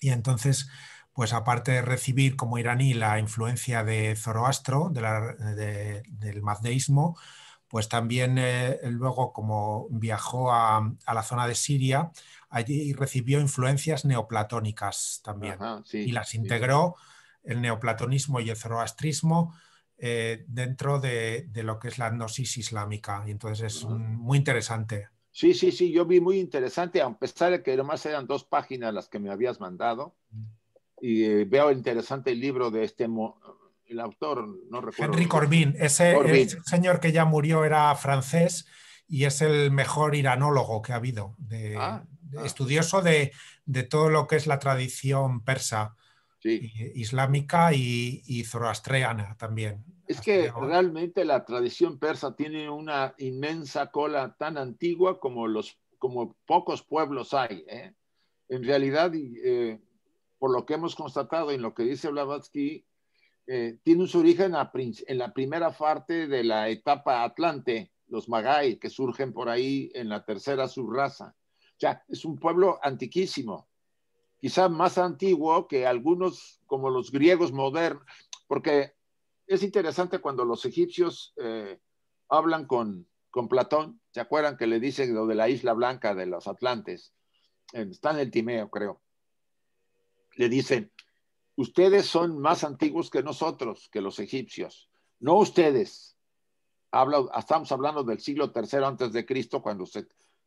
Y entonces, pues aparte de recibir como iraní la influencia de Zoroastro, del mazdeísmo, pues también eh, luego como viajó a, la zona de Siria, allí recibió influencias neoplatónicas también y las integró el neoplatonismo y el zoroastrismo eh, dentro de, lo que es la gnosis islámica. Y entonces es muy interesante. Sí, sí, sí, yo vi muy interesante, a pesar de que nomás eran dos páginas las que me habías mandado, mm. y eh, veo interesante el libro de este el autor, no recuerdo. Henry Corbin, ese, señor que ya murió era francés y es el mejor iranólogo que ha habido, de, ah, ah. estudioso de, todo lo que es la tradición persa, islámica y, zoroastriana también. Es que realmente la tradición persa tiene una inmensa cola tan antigua como, los, como pocos pueblos hay. ¿eh? En realidad, eh, por lo que hemos constatado y en lo que dice Blavatsky, eh, tiene su origen en la primera parte de la etapa Atlante, los Magai, que surgen por ahí en la tercera subraza. O sea, es un pueblo antiquísimo, quizá más antiguo que algunos como los griegos modernos, porque es interesante cuando los egipcios eh, hablan con, con Platón, ¿se acuerdan que le dicen lo de la isla blanca de los Atlantes? Está en el Timeo, creo. Le dicen, ustedes son más antiguos que nosotros, que los egipcios. No ustedes. estamos hablando del siglo III antes de Cristo, cuando se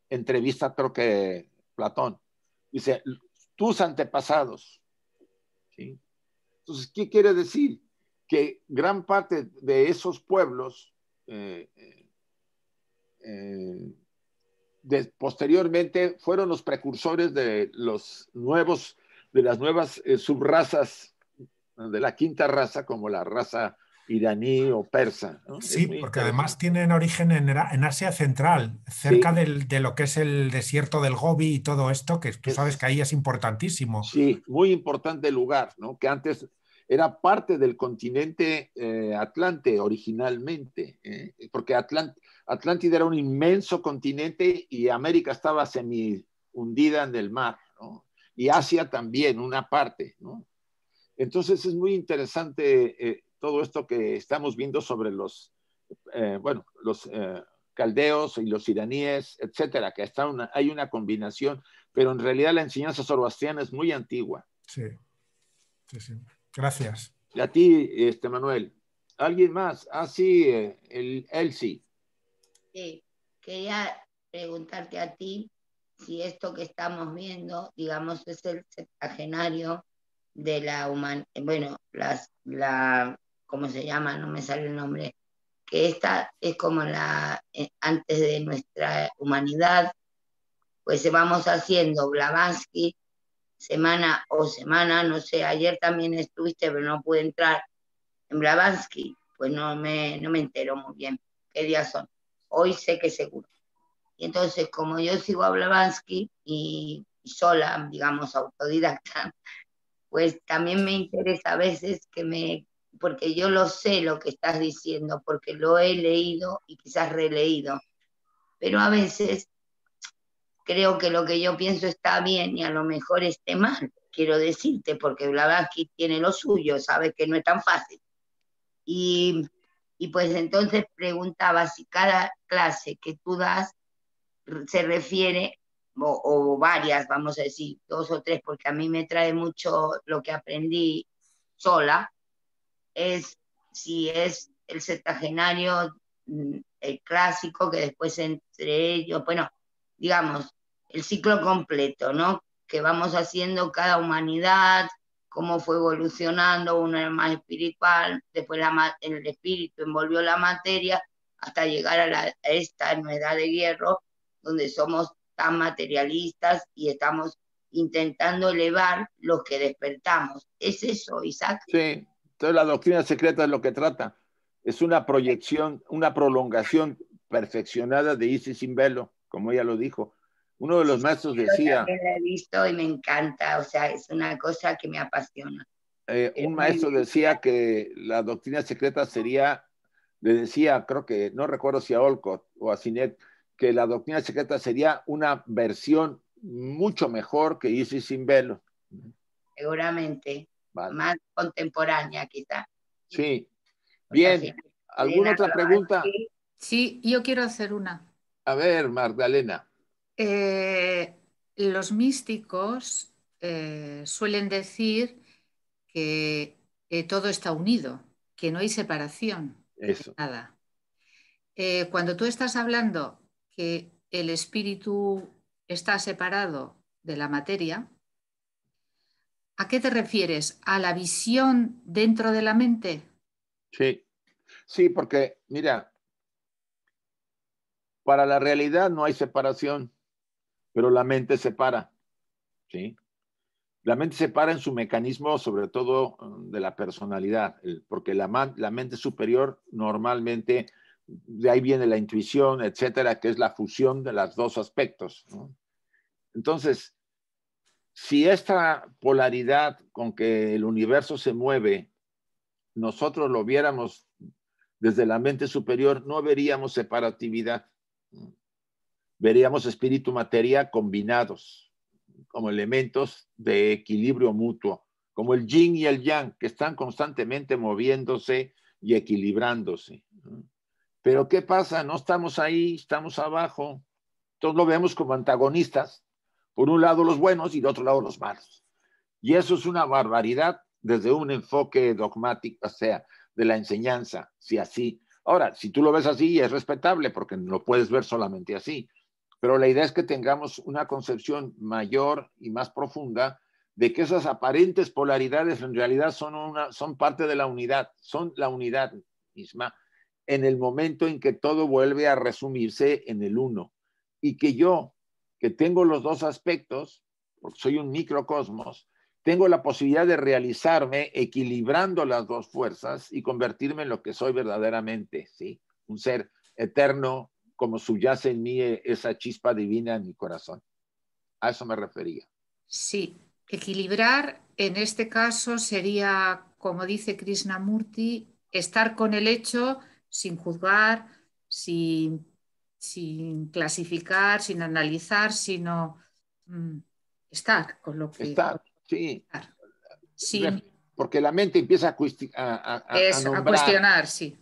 entrevista, creo que Platón. Dice, tus antepasados. Entonces, ¿qué quiere decir? Que gran parte de esos pueblos eh, eh, eh, posteriormente fueron los precursores de los nuevos de las nuevas subrasas, eh, subrazas de la quinta raza, como la raza iraní o persa. Sí, porque además tienen origen en, Asia Central, cerca del, de lo que es el desierto del Gobi y todo esto, que tú sabes que ahí es importantísimo. Sí, muy importante lugar, ¿no? que antes era parte del continente eh, Atlante originalmente, ¿eh? porque Atlant Atlántida era un inmenso continente y América estaba semi hundida en el mar y Asia también, una parte, ¿no? Entonces es muy interesante eh, todo esto que estamos viendo sobre los, eh, bueno, los eh, caldeos y los iraníes, etcétera, que está una, hay una combinación, pero en realidad la enseñanza zoroastriana es muy antigua. Sí, sí, sí. Gracias. Y a ti, este, Manuel. ¿Alguien más? Ah, sí, el Elsie. Sí, quería preguntarte a ti si esto que estamos viendo, digamos, es el septagenario de la humanidad, bueno, las, la, ¿cómo se llama? No me sale el nombre, que esta es como la, eh, antes de nuestra humanidad, pues vamos haciendo Blavatsky semana o semana, no sé, ayer también estuviste, pero no pude entrar en Blavatsky, pues no me, no me entero muy bien qué días son. Hoy sé que seguro entonces, como yo sigo a Blavatsky y, sola, digamos, autodidacta, pues también me interesa a veces que me, porque yo lo sé lo que estás diciendo, porque lo he leído y quizás releído, pero a veces creo que lo que yo pienso está bien y a lo mejor esté mal, quiero decirte, porque Blavatsky tiene lo suyo, sabe que no es tan fácil. Y, y pues entonces preguntaba si cada clase que tú das se refiere, o, varias, vamos a decir, dos o tres, porque a mí me trae mucho lo que aprendí sola, es si es el setagenario, mm, el clásico, que después entre ellos, bueno, digamos, el ciclo completo, ¿no? Que vamos haciendo cada humanidad, cómo fue evolucionando, uno era más espiritual, después la, el espíritu envolvió la materia hasta llegar a, la, a esta nueva edad de hierro, donde somos tan materialistas y estamos intentando elevar los que despertamos. Es eso, Isaac. Sí, entonces la doctrina secreta es lo que trata. Es una proyección, una prolongación perfeccionada de Isis sin velo, como ella lo dijo. Uno de los maestros decía... Yo la he visto y me encanta, o sea, es una cosa que me apasiona. Eh, un maestro decía que la doctrina secreta sería, le decía, creo que, no recuerdo si a Olcott o a Sinet, que la doctrina secreta sería una versión mucho mejor que Isis sin velo. Seguramente, más contemporánea quizá. Sí. Bien, ¿alguna otra pregunta? Sí, yo quiero hacer una. A ver, Magdalena. Eh, los místicos eh, suelen decir que todo está unido, que no hay separación. Eso. Nada. Eh, cuando tú estás hablando que el espíritu está separado de la materia, ¿a qué te refieres? ¿A la visión dentro de la mente? Sí, sí, porque mira, para la realidad no hay separación, pero la mente separa, ¿sí? La mente separa en su mecanismo, sobre todo mm, de la personalidad, porque la, la mente superior normalmente de ahí viene la intuición, etcétera, que es la fusión de los dos aspectos. Entonces, si esta polaridad con que el universo se mueve, nosotros lo viéramos desde la mente superior, no veríamos separatividad. Veríamos espíritu materia combinados como elementos de equilibrio mutuo, como el yin y el yang, que están constantemente moviéndose y equilibrándose. Pero ¿qué pasa? No estamos ahí, estamos abajo. Todos lo vemos como antagonistas. Por un lado los buenos y de otro lado los malos. Y eso es una barbaridad desde un enfoque dogmático, o sea, de la enseñanza, si así. Ahora, si tú lo ves así, es respetable porque lo puedes ver solamente así. Pero la idea es que tengamos una concepción mayor y más profunda de que esas aparentes polaridades en realidad son, una, son parte de la unidad, son la unidad misma en el momento en que todo vuelve a resumirse en el uno. Y que yo, que tengo los dos aspectos, porque soy un microcosmos, tengo la posibilidad de realizarme equilibrando las dos fuerzas y convertirme en lo que soy verdaderamente, ¿sí? Un ser eterno, como subyace en mí e, esa chispa divina en mi corazón. A eso me refería. Sí, equilibrar en este caso sería, como dice Krishnamurti, estar con el hecho sin juzgar, sin, clasificar, sin analizar, sino mm, estar con lo que... Estar, sí. porque la mente empieza a, a, a, a nombrar, cuestionar sí.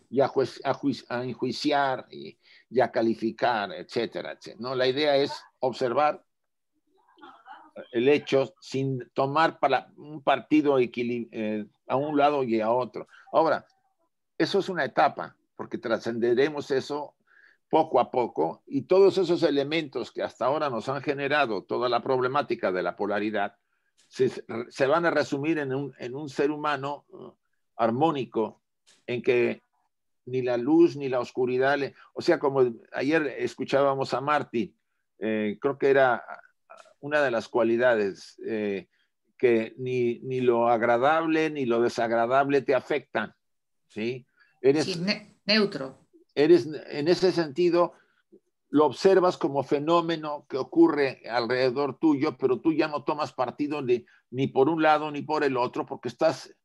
a, enjuiciar y, a calificar, etcétera, ¿no? La idea es observar el hecho sin tomar para un partido eh, a un lado y a otro. Ahora, eso es una etapa porque trascenderemos eso poco a poco y todos esos elementos que hasta ahora nos han generado toda la problemática de la polaridad se, van a resumir en un, ser humano uh, armónico en que ni la luz ni la oscuridad, o sea, como ayer escuchábamos a Marty, eh, creo que era uh, una de las cualidades eh, que ni, lo agradable ni lo desagradable te afectan, ¿sí? Eres, Neutro. Eres, en ese sentido, lo observas como fenómeno que ocurre alrededor tuyo, pero tú ya no tomas partido ni por un lado ni por el otro porque estás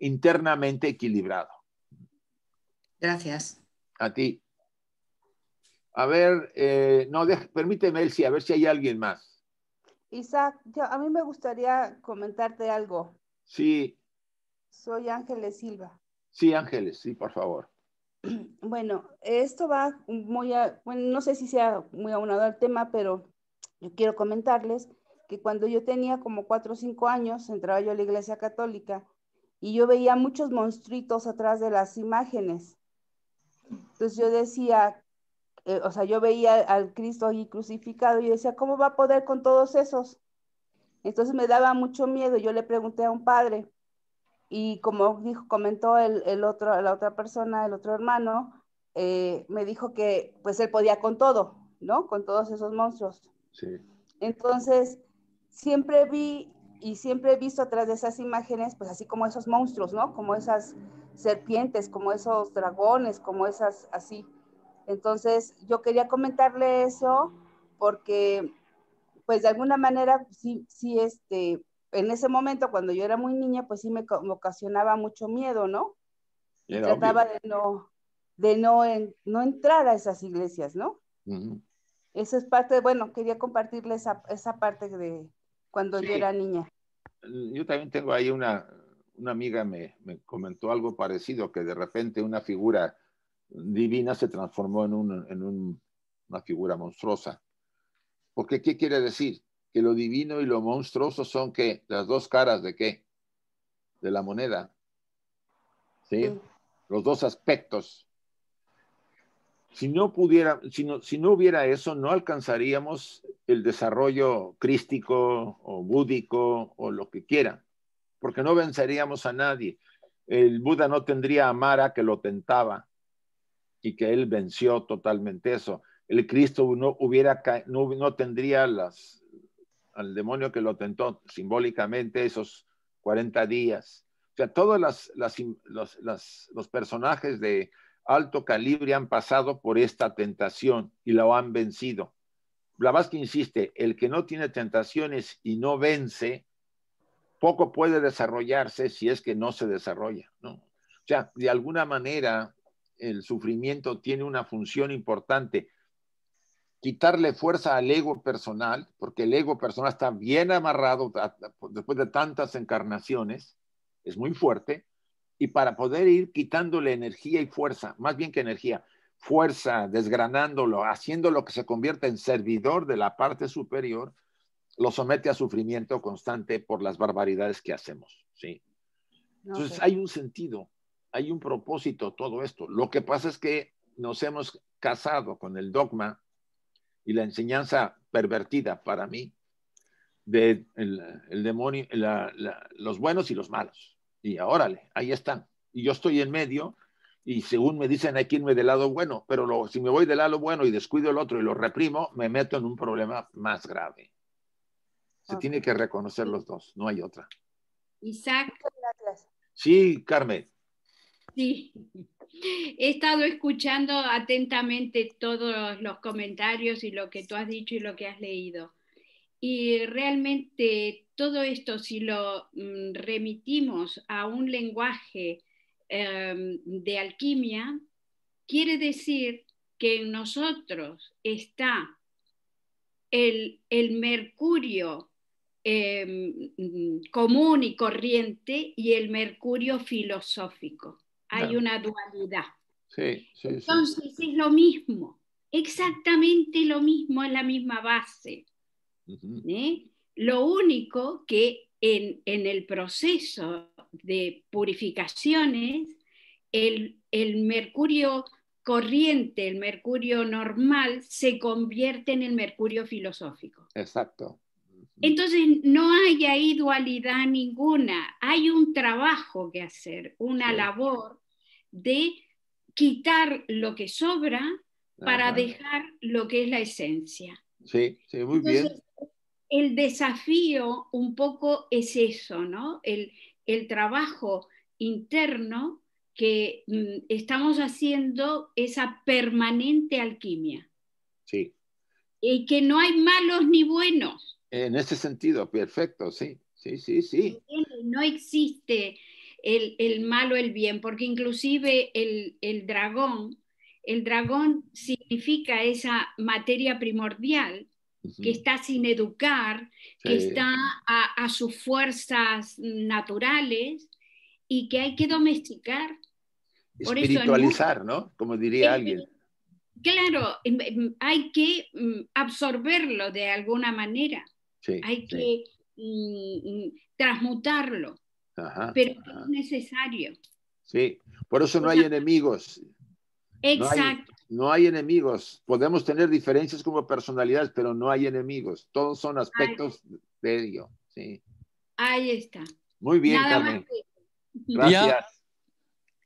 internamente equilibrado. Gracias. A ti. A ver, eh, no, permíteme, Elsie, a ver si hay alguien más. Isaac, a mí me gustaría comentarte algo. Sí. Soy Ángeles Silva. Sí, Ángeles, sí, por favor. Bueno, esto va muy a, bueno, no sé si sea muy aunado al tema, pero yo quiero comentarles que cuando yo tenía como cuatro o cinco años, entraba yo a la iglesia católica y yo veía muchos monstruitos atrás de las imágenes. Entonces yo decía, eh, o sea, yo veía al Cristo ahí crucificado y decía, ¿cómo va a poder con todos esos? Entonces me daba mucho miedo. Yo le pregunté a un padre, y como dijo, comentó el, el otro, la otra persona, el otro hermano, eh, me dijo que pues él podía con todo, ¿no? Con todos esos monstruos. Sí. Entonces, siempre vi y siempre he visto atrás de esas imágenes, pues así como esos monstruos, ¿no? Como esas serpientes, como esos dragones, como esas así. Entonces, yo quería comentarle eso porque, pues de alguna manera, sí, sí, este, en ese momento, cuando yo era muy niña, pues sí me, ocasionaba mucho miedo, ¿no? Y Trataba de no, de no, no entrar a esas iglesias, ¿no? Esa es parte, bueno, quería compartirles esa, parte de cuando yo era niña. Eh, yo también tengo ahí una, una amiga me, comentó algo parecido, que de repente una figura divina se transformó en, en una figura monstruosa. Porque, ¿qué quiere decir? que lo divino y lo monstruoso son que las dos caras de qué? De la moneda. ¿Sí? Los dos aspectos. Si no pudiera, si no, si no hubiera eso, no alcanzaríamos el desarrollo crístico o búdico o lo que quiera, porque no venceríamos a nadie. El Buda no tendría a Mara que lo tentaba y que él venció totalmente eso. El Cristo no, hubiera, no tendría las, al demonio que lo tentó simbólicamente esos 40 días. O sea, todos las, los, personajes de alto calibre han pasado por esta tentación y la han vencido. Blavatsky insiste, el que no tiene tentaciones y no vence, poco puede desarrollarse si es que no se desarrolla. ¿no? O sea, de alguna manera el sufrimiento tiene una función importante, quitarle fuerza al ego personal, porque el ego personal está bien amarrado después de tantas encarnaciones, es muy fuerte, y para poder ir quitándole energía y fuerza, más bien que energía, fuerza, desgranándolo, lo que se convierta en servidor de la parte superior, lo somete a sufrimiento constante por las barbaridades que hacemos, ¿sí? Entonces hay un sentido, hay un propósito todo esto. Lo que pasa es que nos hemos casado con el dogma y la enseñanza pervertida para mí de el, demonio, los buenos y los malos. Y órale, ahí están. Y yo estoy en medio y según me dicen hay que irme del lado bueno, pero si me voy del lado bueno y descuido el otro y lo reprimo, me meto en un problema más grave. Se tiene que reconocer los dos, no hay otra. Isaac. Sí, Carmen. Sí. He estado escuchando atentamente todos los comentarios y lo que tú has dicho y lo que has leído. Y realmente todo esto, si lo mm, remitimos a un lenguaje em, de alquimia, quiere decir que en nosotros está el, mercurio em, mm, común y corriente y el mercurio filosófico hay una dualidad. Entonces es lo mismo, exactamente lo mismo, es la misma base. ¿eh? Lo único que en, el proceso de purificaciones, el mercurio corriente, el mercurio normal, se convierte en el mercurio filosófico. Exacto. Entonces, no hay ahí dualidad ninguna, hay un trabajo que hacer, una labor de quitar lo que sobra para dejar lo que es la esencia. Sí, sí, muy bien. El desafío un poco es eso, ¿no? El, trabajo interno que mm, estamos haciendo esa permanente alquimia. Sí. Y que no hay malos ni buenos. En ese sentido, perfecto, sí, sí, sí, sí. No existe el, el malo, el bien, porque inclusive el, dragón, el dragón significa esa materia primordial que está sin educar, que está a, sus fuerzas naturales y que hay que domesticar. Espiritualizar, ¿no? Como diría alguien. Claro, em, em, hay que mm, absorberlo de alguna manera hay que transmutarlo, pero es necesario. Sí, por eso no hay enemigos. Exacto. No hay, enemigos. Podemos tener diferencias como personalidades, pero no hay enemigos. Todos son aspectos de ello. Sí. Ahí está. Muy bien, Carmen.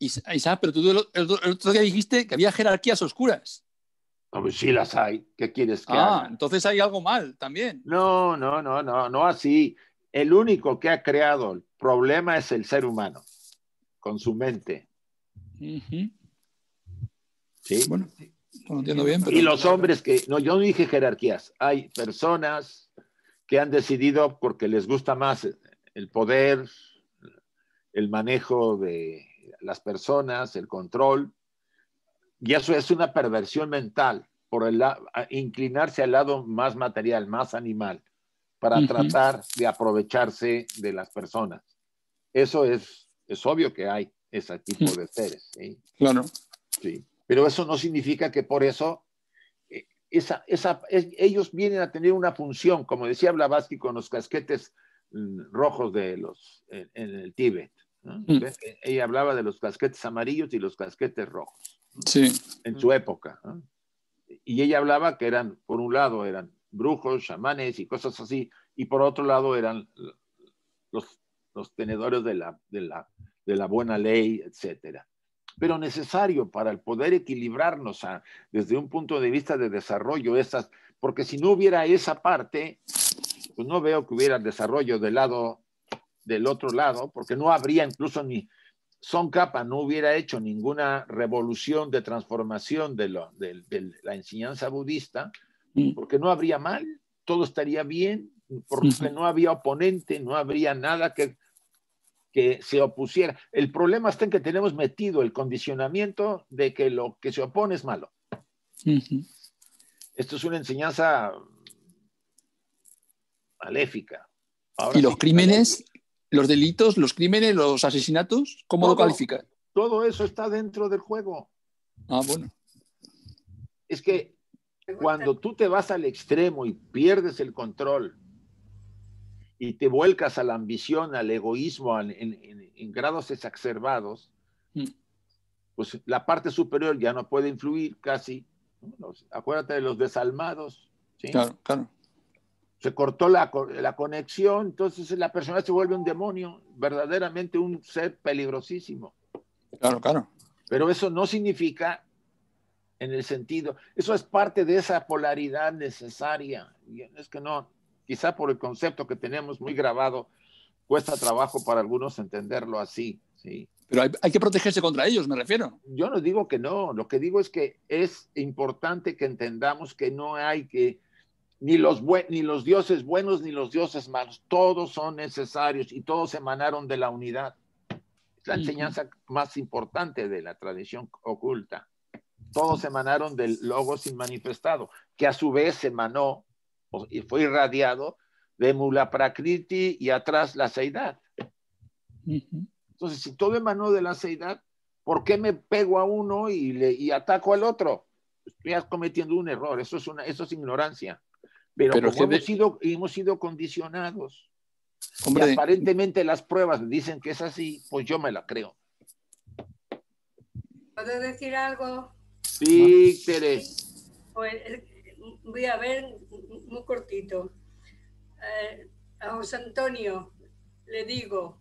Isaac, pero tú el otro día dijiste que había jerarquías oscuras. Pues sí las hay, ¿qué quieres que Ah, entonces hay algo mal también. No, no, no, no, no así. El único que ha creado el problema es el ser humano, con su mente. Sí. Bueno, no entiendo bien. Y los hombres que, no, yo no dije jerarquías, hay personas que han decidido porque les gusta más el poder, el manejo de las personas, el control, y eso es una perversión mental por el, inclinarse al lado más material, más animal, para tratar de aprovecharse de las personas. Eso es, es obvio que hay ese tipo de seres. ¿sí? Claro. Sí. Pero eso no significa que por eso eh, ellos vienen a tener una función, como decía Blavatsky con los casquetes mm, rojos de los, en, el Tíbet. Eh, ella hablaba de los casquetes amarillos y los casquetes rojos sí. en su época. Y ella hablaba que eran, por un lado, eran brujos, chamanes y cosas así, y por otro lado eran los, los tenedores de la, de, la, de la buena ley, etcétera pero necesario para el poder equilibrarnos a, desde un punto de vista de desarrollo, esas, porque si no hubiera esa parte, pues no veo que hubiera desarrollo del lado del otro lado, porque no habría incluso ni, son no hubiera hecho ninguna revolución de transformación de, la enseñanza budista, mm. porque no habría mal, todo estaría bien, porque no había oponente, no habría nada que, se opusiera. El problema está en que tenemos metido el condicionamiento de que lo que se opone es malo. Esto es una enseñanza maléfica. y los crímenes, los delitos, los crímenes, los asesinatos, ¿cómo lo califica? Todo eso está dentro del juego. Ah, bueno. Es que cuando tú te vas al extremo y pierdes el control y te vuelcas a la ambición, al egoísmo en, grados exacerbados, mm. pues la parte superior ya no puede influir casi. Acuérdate de los desalmados. Claro, claro se cortó la, la, conexión, entonces la persona se vuelve un demonio, verdaderamente un ser peligrosísimo. Claro, claro. Pero eso no significa en el sentido, eso es parte de esa polaridad necesaria. Y es que no, quizá por el concepto que tenemos muy grabado, cuesta trabajo para algunos entenderlo así, ¿sí? Pero hay, hay, que protegerse contra ellos, me refiero. Yo no digo que no, lo que digo es que es importante que entendamos que no hay que ni los, ni los dioses buenos ni los dioses malos, todos son necesarios y todos emanaron de la unidad. Es la enseñanza más importante de la tradición oculta. Todos emanaron del logos sin manifestado, que a su vez emanó y fue irradiado de Mula Prakriti y atrás la seidad. Entonces, si todo emanó de la seidad, ¿por qué me pego a uno y, le, ataco al otro? Estoy cometiendo un error, eso es, una, eso es ignorancia. Pero, hemos, sido, hemos sido condicionados y aparentemente las pruebas dicen que es así, pues yo me la creo. ¿Puedo decir algo? Sí, Tere. Pues, eh, voy a ver muy cortito. Eh, a José Antonio le digo,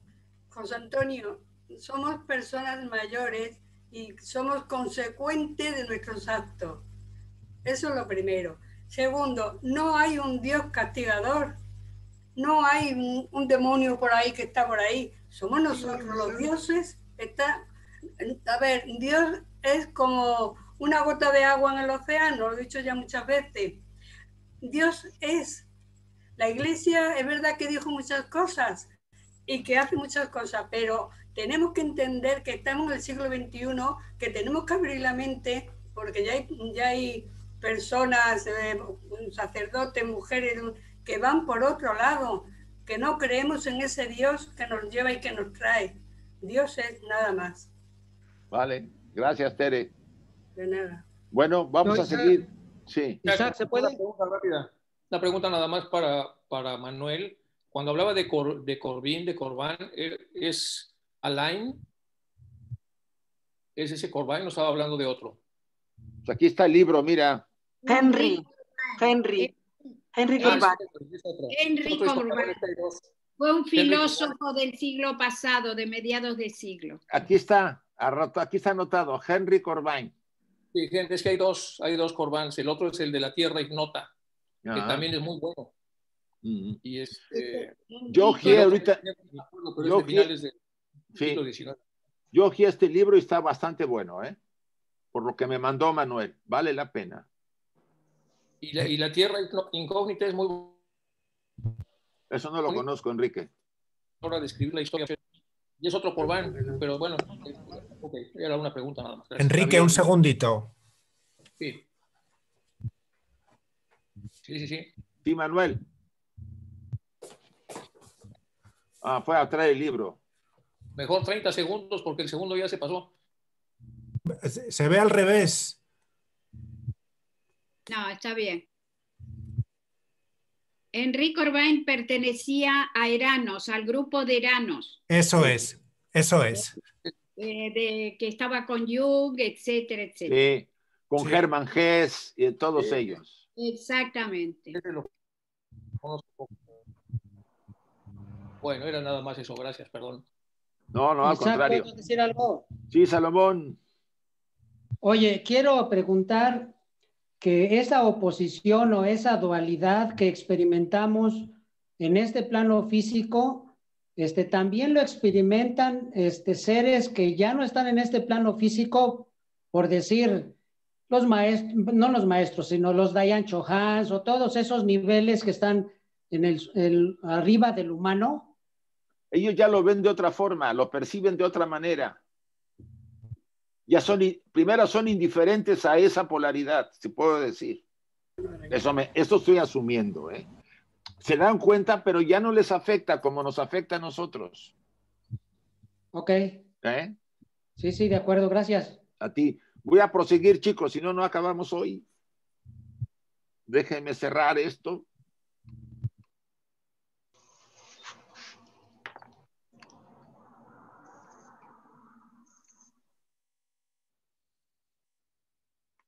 José Antonio, somos personas mayores y somos consecuentes de nuestros actos. Eso es lo primero. Segundo, no hay un Dios castigador. No hay un, demonio por ahí que está por ahí. Somos nosotros los dioses. Está, a ver, Dios es como una gota de agua en el océano, lo he dicho ya muchas veces. Dios es. La iglesia es verdad que dijo muchas cosas y que hace muchas cosas, pero tenemos que entender que estamos en el siglo XXI, que tenemos que abrir la mente, porque ya ya hay personas, eh, un sacerdote mujeres, que van por otro lado, que no creemos en ese Dios que nos lleva y que nos trae. Dios es nada más. Vale, gracias Tere. De nada. Bueno, vamos a seguir. Sí. ¿se puede? Una pregunta rápida. Una pregunta nada más para, para Manuel. Cuando hablaba de, de Corbín, de Corbán, ¿es Alain? ¿Es ese Corbán? No estaba hablando de otro. Pues aquí está el libro, mira. Henry. Henry. Henry Corbán. Eh, Henry este Fue un filósofo del siglo pasado, de mediados de siglo. Aquí está, aquí está anotado, Henry Corbán. Sí, gente, es que hay dos, hay dos Corbáns. El otro es el de la Tierra Ignota, que también es muy bueno. Mm. Y eh, este, yo ojía ahorita. Yo ojía este libro y está bastante bueno, ¿eh? Por lo que me mandó Manuel, vale la pena. Y la, tierra incógnita es muy... Eso no lo conozco, Enrique. Ahora describir la historia. Y es otro Corban, pero bueno, ok, era una pregunta nada más. Enrique, un segundito. Sí. Sí, sí, sí. Sí, Manuel. Ah, fue a traer el libro. Mejor 30 segundos porque el segundo ya se pasó. Se ve al revés. No, está bien. Enrique Orbain pertenecía a Eranos, al grupo de Eranos. Eso es, eso es. Eh, de, que estaba con Jung, etcétera, etcétera. Sí, con Germán y todos ellos. Exactamente. Bueno, era nada más eso, gracias, perdón. No, no, al contrario. algo? Sí, Salomón. Oye, quiero preguntar que esa oposición o esa dualidad que experimentamos en este plano físico, este, también lo experimentan este, seres que ya no están en este plano físico, por decir, los maestros, no los maestros, sino los Dayan o todos esos niveles que están en el, arriba del humano. Ellos ya lo ven de otra forma, lo perciben de otra manera ya son, primero son indiferentes a esa polaridad, si puedo decir. Eso, estoy asumiendo. ¿eh? Se dan cuenta, pero ya no les afecta como nos afecta a nosotros. Ok. ¿Eh? Sí, sí, de acuerdo, gracias. A ti. Voy a proseguir, chicos, si no, no acabamos hoy. Déjenme cerrar esto.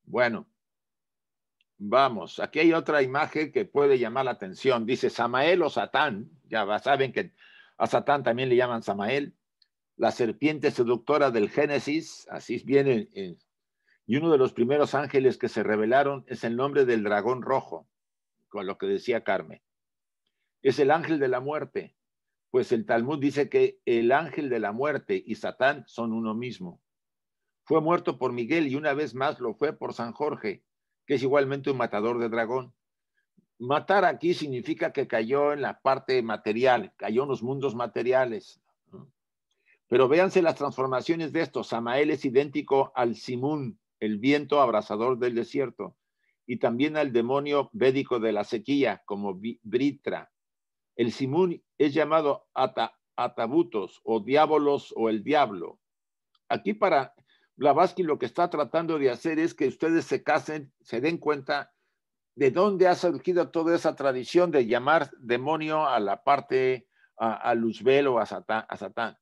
Bueno, vamos, aquí hay otra imagen que puede llamar la atención. Dice Samael o Satán, ya saben que a Satán también le llaman Samael, la serpiente seductora del Génesis, así viene. Eh, y uno de los primeros ángeles que se revelaron es el nombre del dragón rojo, con lo que decía Carmen. Es el ángel de la muerte, pues el Talmud dice que el ángel de la muerte y Satán son uno mismo. Fue muerto por Miguel y una vez más lo fue por San Jorge, que es igualmente un matador de dragón. Matar aquí significa que cayó en la parte material, cayó en los mundos materiales. Pero véanse las transformaciones de estos. Samael es idéntico al Simún, el viento abrasador del desierto, y también al demonio védico de la sequía, como Britra. El Simún es llamado Atabutos o Diabolos o el Diablo. Aquí para Blavatsky lo que está tratando de hacer es que ustedes se casen, se den cuenta de dónde ha surgido toda esa tradición de llamar demonio a la parte, a, Luzbel o a Satán,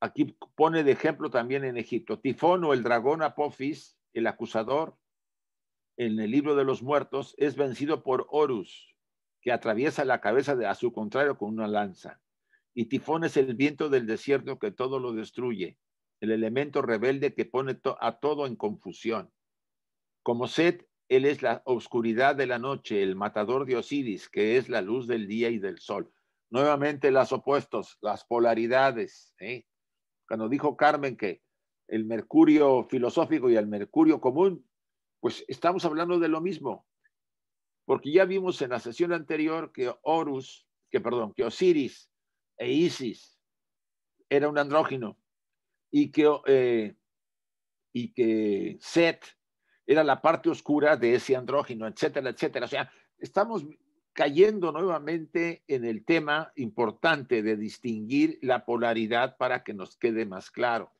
Aquí pone de ejemplo también en Egipto, Tifón o el dragón Apophis, el acusador, en el libro de los muertos, es vencido por Horus, que atraviesa la cabeza de, a su contrario con una lanza. Y Tifón es el viento del desierto que todo lo destruye el elemento rebelde que pone a todo en confusión. Como Set, él es la oscuridad de la noche, el matador de Osiris, que es la luz del día y del sol. Nuevamente las opuestos, las polaridades. ¿eh? Cuando dijo Carmen que el mercurio filosófico y el mercurio común, pues estamos hablando de lo mismo. Porque ya vimos en la sesión anterior que Horus, que perdón, que Osiris e Isis era un andrógino y que, eh, y que Set era la parte oscura de ese andrógeno, etcétera, etcétera. O sea, estamos cayendo nuevamente en el tema importante de distinguir la polaridad para que nos quede más claro.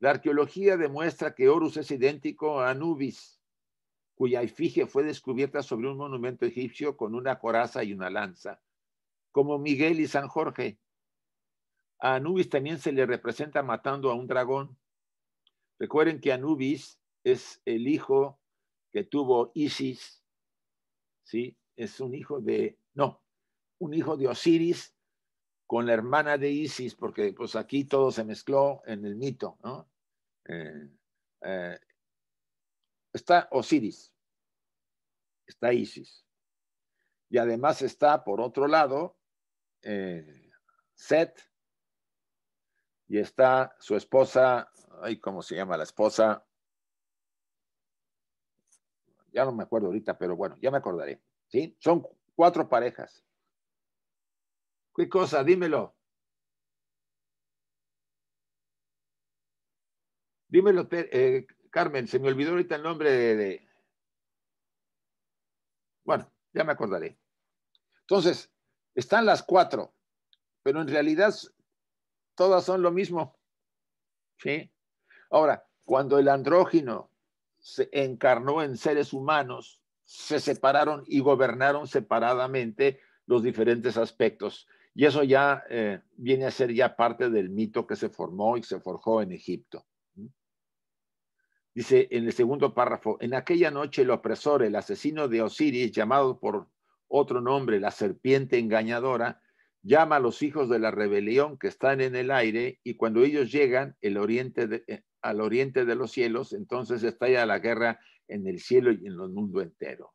La arqueología demuestra que Horus es idéntico a Anubis, cuya efigie fue descubierta sobre un monumento egipcio con una coraza y una lanza, como Miguel y San Jorge, a Anubis también se le representa matando a un dragón. Recuerden que Anubis es el hijo que tuvo Isis, ¿sí? Es un hijo de, no, un hijo de Osiris con la hermana de Isis, porque pues aquí todo se mezcló en el mito, ¿no? Eh, eh, está Osiris, está Isis. Y además está, por otro lado, eh, Set, y está su esposa, ay, ¿cómo se llama la esposa? Ya no me acuerdo ahorita, pero bueno, ya me acordaré. ¿Sí? Son cuatro parejas. ¿Qué cosa? Dímelo. Dímelo, eh, Carmen, se me olvidó ahorita el nombre de, de... Bueno, ya me acordaré. Entonces, están las cuatro, pero en realidad todas son lo mismo. ¿Sí? Ahora, cuando el andrógino se encarnó en seres humanos, se separaron y gobernaron separadamente los diferentes aspectos. Y eso ya eh, viene a ser ya parte del mito que se formó y se forjó en Egipto. Dice en el segundo párrafo, en aquella noche el opresor, el asesino de Osiris, llamado por otro nombre, la serpiente engañadora, llama a los hijos de la rebelión que están en el aire y cuando ellos llegan eh, al oriente de los cielos, entonces estalla la guerra en el cielo y en el mundo entero.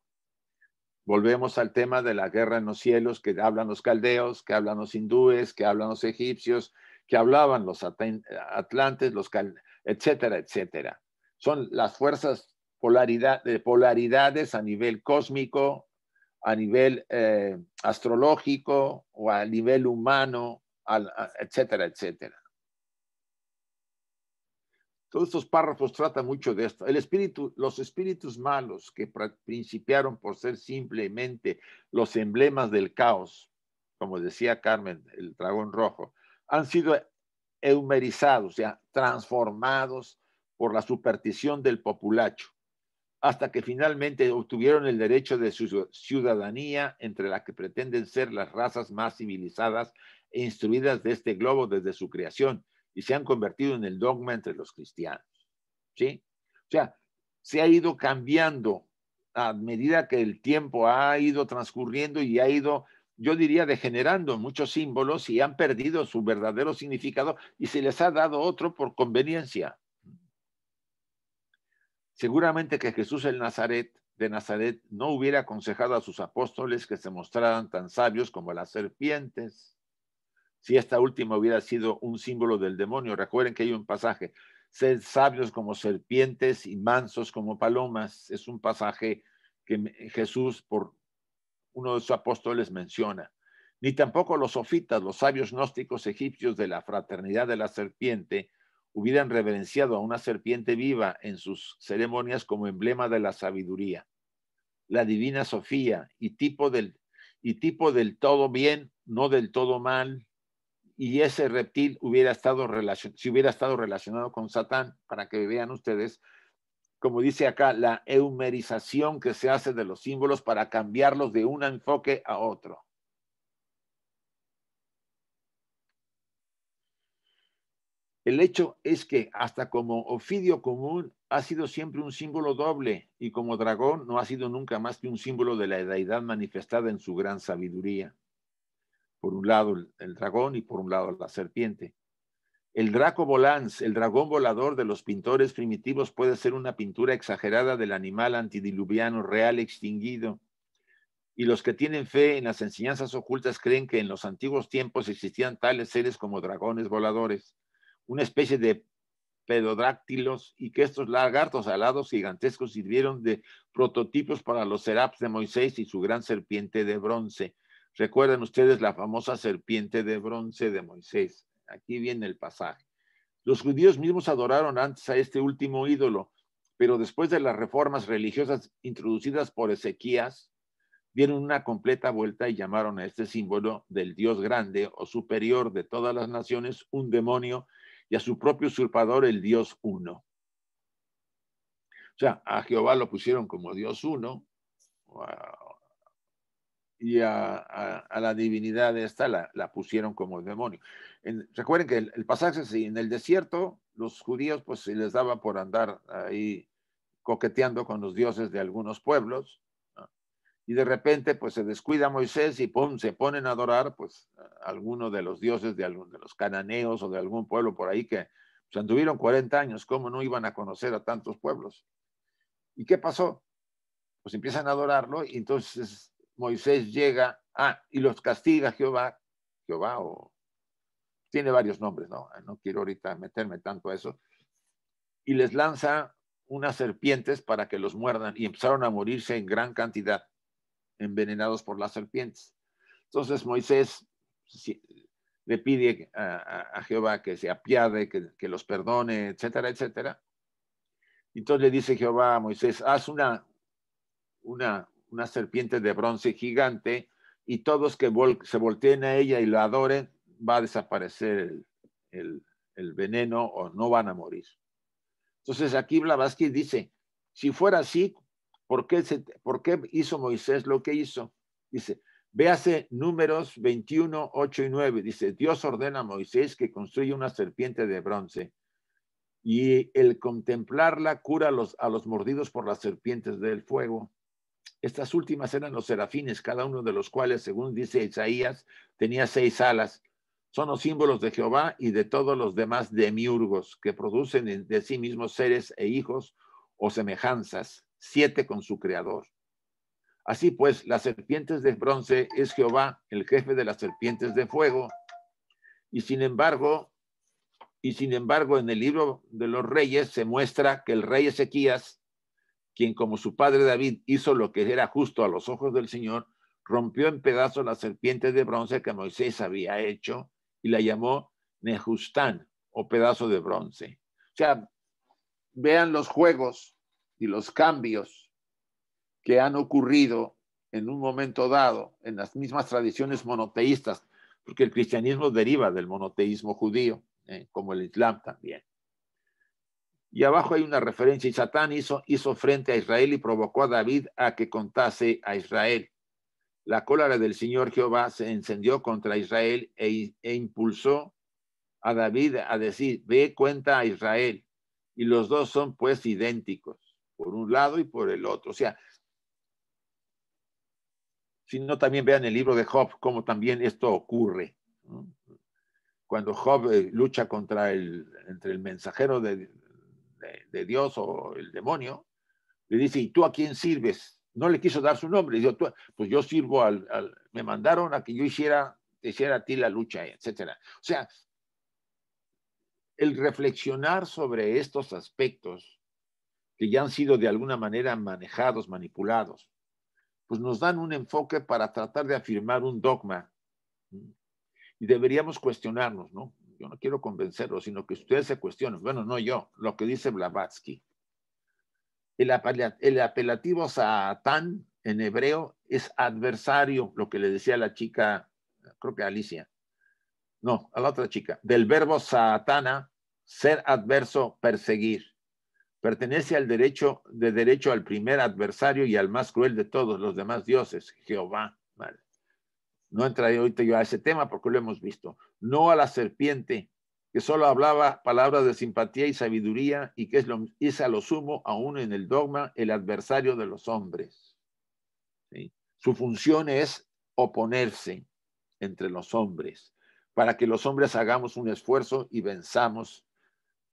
Volvemos al tema de la guerra en los cielos que hablan los caldeos, que hablan los hindúes, que hablan los egipcios, que hablaban los atlantes, los etcétera, etcétera. Son las fuerzas polaridad, de polaridades a nivel cósmico, a nivel eh, astrológico o a nivel humano, etcétera, etcétera. Todos estos párrafos tratan mucho de esto. El espíritu, los espíritus malos que principiaron por ser simplemente los emblemas del caos, como decía Carmen, el dragón rojo, han sido eumerizados, o sea, transformados por la superstición del populacho hasta que finalmente obtuvieron el derecho de su ciudadanía, entre las que pretenden ser las razas más civilizadas e instruidas de este globo desde su creación, y se han convertido en el dogma entre los cristianos. ¿Sí? O sea, se ha ido cambiando a medida que el tiempo ha ido transcurriendo y ha ido, yo diría, degenerando muchos símbolos y han perdido su verdadero significado y se les ha dado otro por conveniencia. Seguramente que Jesús el Nazaret de Nazaret no hubiera aconsejado a sus apóstoles que se mostraran tan sabios como las serpientes, si esta última hubiera sido un símbolo del demonio. Recuerden que hay un pasaje, ser sabios como serpientes y mansos como palomas. Es un pasaje que Jesús por uno de sus apóstoles menciona. Ni tampoco los sofitas, los sabios gnósticos egipcios de la fraternidad de la serpiente, hubieran reverenciado a una serpiente viva en sus ceremonias como emblema de la sabiduría. La divina Sofía y tipo del, y tipo del todo bien, no del todo mal, y ese reptil hubiera estado si hubiera estado relacionado con Satán, para que vean ustedes, como dice acá, la eumerización que se hace de los símbolos para cambiarlos de un enfoque a otro. El hecho es que hasta como ofidio común ha sido siempre un símbolo doble y como dragón no ha sido nunca más que un símbolo de la deidad manifestada en su gran sabiduría. Por un lado el dragón y por un lado la serpiente. El draco volans, el dragón volador de los pintores primitivos puede ser una pintura exagerada del animal antidiluviano real extinguido. Y los que tienen fe en las enseñanzas ocultas creen que en los antiguos tiempos existían tales seres como dragones voladores una especie de pedodráctilos y que estos lagartos alados gigantescos sirvieron de prototipos para los seraps de Moisés y su gran serpiente de bronce. Recuerden ustedes la famosa serpiente de bronce de Moisés. Aquí viene el pasaje. Los judíos mismos adoraron antes a este último ídolo, pero después de las reformas religiosas introducidas por Ezequías, dieron una completa vuelta y llamaron a este símbolo del Dios grande o superior de todas las naciones un demonio y a su propio usurpador el Dios uno. O sea, a Jehová lo pusieron como Dios uno y a, la divinidad esta la, pusieron como el demonio. recuerden que el, pasaje, en el desierto los judíos pues se les daba por andar ahí coqueteando con los dioses de algunos pueblos, y de repente pues se descuida Moisés y se ponen a adorar pues a alguno de los dioses de, algún, de los cananeos o de algún pueblo por ahí que se pues, anduvieron 40 años, ¿cómo no iban a conocer a tantos pueblos? ¿Y qué pasó? Pues empiezan a adorarlo y entonces Moisés llega, ah, y los castiga Jehová, Jehová o... Tiene varios nombres, no, ah, no quiero ahorita meterme tanto a eso. Y les lanza unas serpientes para que los muerdan y empezaron a morirse en gran cantidad envenenados por las serpientes. Entonces Moisés le pide a, Jehová que se apiade, que, los perdone, etcétera, etcétera. Entonces le dice Jehová a Moisés, haz una, una, serpiente de bronce gigante y todos que se volteen a ella y la adoren, va a desaparecer el, el, el veneno o no van a morir. Entonces aquí Blavatsky dice, si fuera así, ¿Por qué, hizo Moisés lo que hizo? Dice, véase números 21, 8 y 9. Dice, Dios ordena a Moisés que construya una serpiente de bronce y el contemplarla cura los, a los mordidos por las serpientes del fuego. Estas últimas eran los serafines, cada uno de los cuales, según dice Isaías, tenía seis alas. Son los símbolos de Jehová y de todos los demás demiurgos que producen de sí mismos seres e hijos o semejanzas siete con su creador. Así pues, las serpientes de bronce es Jehová, el jefe de las serpientes de fuego, y sin embargo, y sin embargo, en el libro de los reyes se muestra que el rey Ezequías, quien como su padre David hizo lo que era justo a los ojos del Señor, rompió en pedazos las serpientes de bronce que Moisés había hecho y la llamó Nejustán o pedazo de bronce. O sea, vean los juegos y los cambios que han ocurrido en un momento dado en las mismas tradiciones monoteístas, porque el cristianismo deriva del monoteísmo judío, ¿eh? como el islam también. Y abajo hay una referencia, y Satán hizo, hizo frente a Israel y provocó a David a que contase a Israel. La cólera del Señor Jehová se encendió contra Israel e, e impulsó a David a decir, ve cuenta a Israel. Y los dos son pues idénticos por un lado y por el otro. O sea, si no, también vean el libro de Job, cómo también esto ocurre. Cuando Job eh, lucha contra el, entre el mensajero de, Dios o el demonio, le dice, ¿y tú a quién sirves? No le quiso dar su nombre. Dijo, tú, pues yo sirvo al, Me mandaron a que yo hiciera, hiciera a ti la lucha, etc. O sea, el reflexionar sobre estos aspectos que ya han sido de alguna manera manejados, manipulados, pues nos dan un enfoque para tratar de afirmar un dogma. Y deberíamos cuestionarnos, ¿no? Yo no quiero convencerlos, sino que ustedes se cuestionen. Bueno, no yo, lo que dice Blavatsky. El, apelativo Satán en hebreo es adversario, lo que le decía la chica, creo que Alicia, no, a la otra chica, del verbo satana, ser adverso, perseguir pertenece al derecho de derecho al primer adversario y al más cruel de todos los demás dioses, Jehová. No entraré ahorita yo a ese tema porque lo hemos visto. No a la serpiente, que solo hablaba palabras de simpatía y sabiduría y que es, a lo sumo, aún en el dogma, el adversario de los hombres. Su función es oponerse entre los hombres para que los hombres hagamos un esfuerzo y venzamos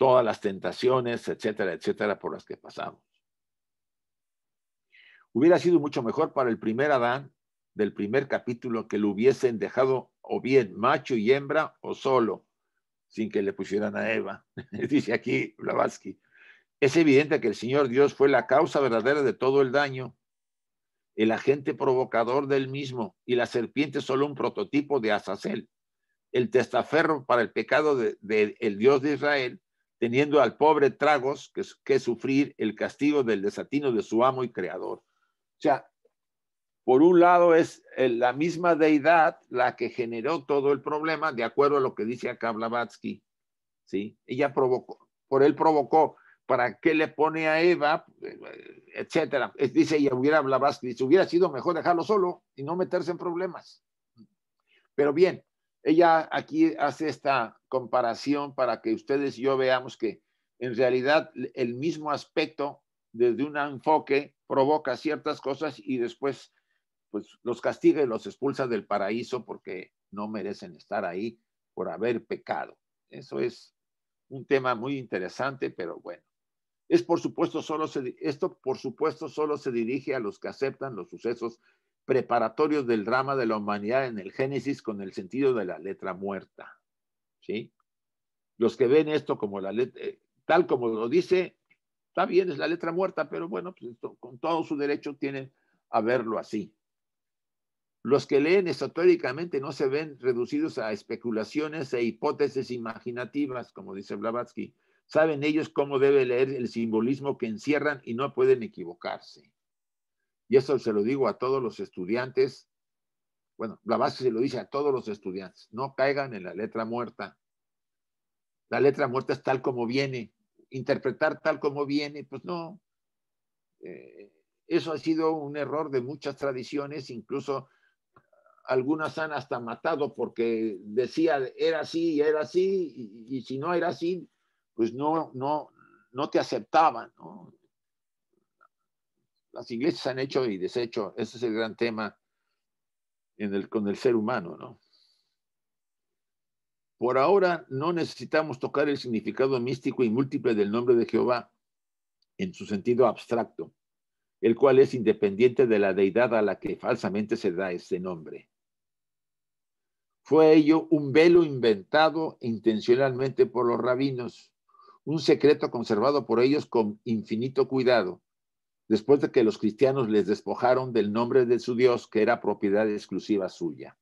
todas las tentaciones, etcétera, etcétera, por las que pasamos. Hubiera sido mucho mejor para el primer Adán del primer capítulo que lo hubiesen dejado o bien macho y hembra o solo, sin que le pusieran a Eva, dice aquí Blavatsky. Es evidente que el Señor Dios fue la causa verdadera de todo el daño, el agente provocador del mismo, y la serpiente solo un prototipo de Azazel, el testaferro para el pecado del Dios de Israel teniendo al pobre Tragos que, sufrir el castigo del desatino de su amo y creador. O sea, por un lado es eh, la misma deidad la que generó todo el problema, de acuerdo a lo que dice acá Blavatsky, ¿sí? Ella provocó, por él provocó, ¿para qué le pone a Eva? Eh, etcétera. Dice ella, hubiera Blavatsky, si hubiera sido mejor dejarlo solo y no meterse en problemas. Pero bien, ella aquí hace esta comparación para que ustedes y yo veamos que en realidad el mismo aspecto desde un enfoque provoca ciertas cosas y después pues los castiga y los expulsa del paraíso porque no merecen estar ahí por haber pecado. Eso es un tema muy interesante, pero bueno. Es por supuesto solo esto por supuesto solo se dirige a los que aceptan los sucesos preparatorios del drama de la humanidad en el Génesis con el sentido de la letra muerta. ¿Sí? Los que ven esto como la letra, eh, tal como lo dice, está bien, es la letra muerta, pero bueno, pues con todo su derecho tienen a verlo así. Los que leen esotéricamente no se ven reducidos a especulaciones e hipótesis imaginativas, como dice Blavatsky. Saben ellos cómo debe leer el simbolismo que encierran y no pueden equivocarse y eso se lo digo a todos los estudiantes, bueno, la base se lo dice a todos los estudiantes, no caigan en la letra muerta. La letra muerta es tal como viene, interpretar tal como viene, pues no. Eh, eso ha sido un error de muchas tradiciones, incluso algunas han hasta matado porque decía era así, y era así, y, si no era así, pues no, no, no te aceptaban. ¿no? las iglesias han hecho y deshecho, ese es el gran tema con el ser humano, ¿no? Por ahora no necesitamos tocar el significado místico y múltiple del nombre de Jehová en su sentido abstracto, el cual es independiente de la deidad a la que falsamente se da ese nombre. Fue ello un velo inventado intencionalmente por los rabinos, un secreto conservado por ellos con infinito cuidado, después de que los cristianos les despojaron del nombre de su Dios, que era propiedad exclusiva suya.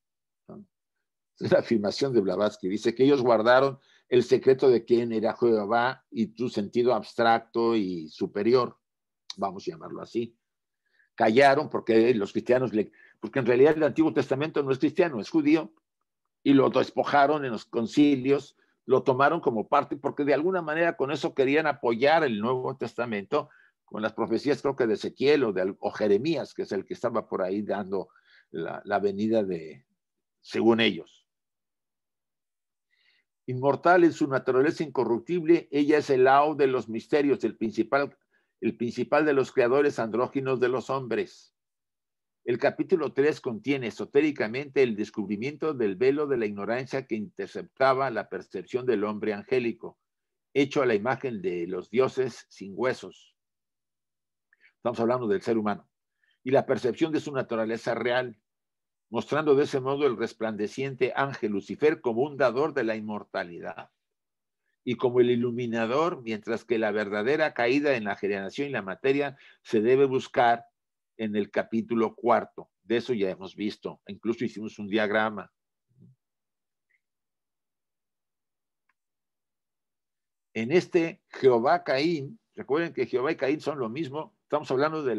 Es la afirmación de Blavatsky. Dice que ellos guardaron el secreto de quién era Jehová y su sentido abstracto y superior, vamos a llamarlo así. Callaron porque los cristianos le, porque en realidad el Antiguo Testamento no es cristiano, es judío, y lo despojaron en los concilios, lo tomaron como parte, porque de alguna manera con eso querían apoyar el Nuevo Testamento con las profecías, creo que de Ezequiel o, de, Jeremías, que es el que estaba por ahí dando la, venida de, según ellos. Inmortal en su naturaleza incorruptible, ella es el lao de los misterios, el principal, el principal de los creadores andróginos de los hombres. El capítulo 3 contiene esotéricamente el descubrimiento del velo de la ignorancia que interceptaba la percepción del hombre angélico, hecho a la imagen de los dioses sin huesos. Estamos hablando del ser humano. Y la percepción de su naturaleza real, mostrando de ese modo el resplandeciente ángel Lucifer como un dador de la inmortalidad y como el iluminador, mientras que la verdadera caída en la generación y la materia se debe buscar en el capítulo cuarto. De eso ya hemos visto, incluso hicimos un diagrama. En este Jehová Caín, recuerden que Jehová y Caín son lo mismo, Estamos hablando de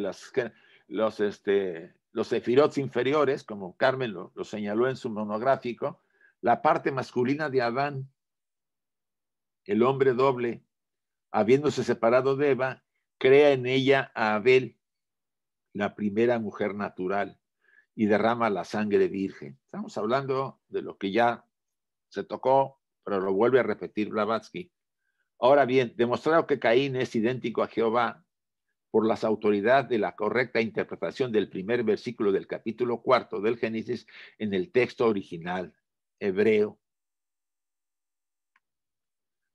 los, este, los sefirots inferiores, como Carmen lo, lo señaló en su monográfico, la parte masculina de Adán, el hombre doble, habiéndose separado de Eva, crea en ella a Abel, la primera mujer natural, y derrama la sangre virgen. Estamos hablando de lo que ya se tocó, pero lo vuelve a repetir Blavatsky. Ahora bien, demostrado que Caín es idéntico a Jehová, por las autoridades de la correcta interpretación del primer versículo del capítulo cuarto del Génesis en el texto original hebreo.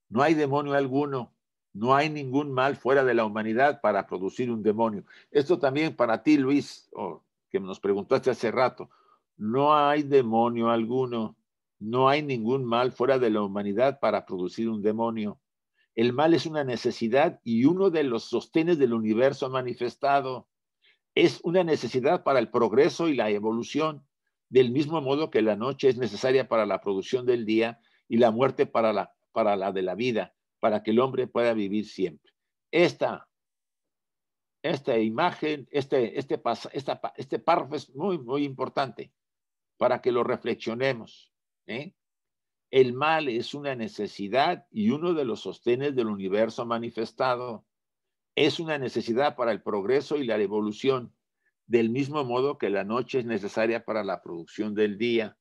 No hay demonio alguno, no hay ningún mal fuera de la humanidad para producir un demonio. Esto también para ti, Luis, que nos preguntaste hace rato. No hay demonio alguno, no hay ningún mal fuera de la humanidad para producir un demonio. El mal es una necesidad y uno de los sostenes del universo manifestado. Es una necesidad para el progreso y la evolución, del mismo modo que la noche es necesaria para la producción del día y la muerte para la, para la de la vida, para que el hombre pueda vivir siempre. Esta, esta imagen, este, este, esta, este párrafo es muy, muy importante para que lo reflexionemos. ¿eh? El mal es una necesidad y uno de los sostenes del universo manifestado. Es una necesidad para el progreso y la evolución, del mismo modo que la noche es necesaria para la producción del día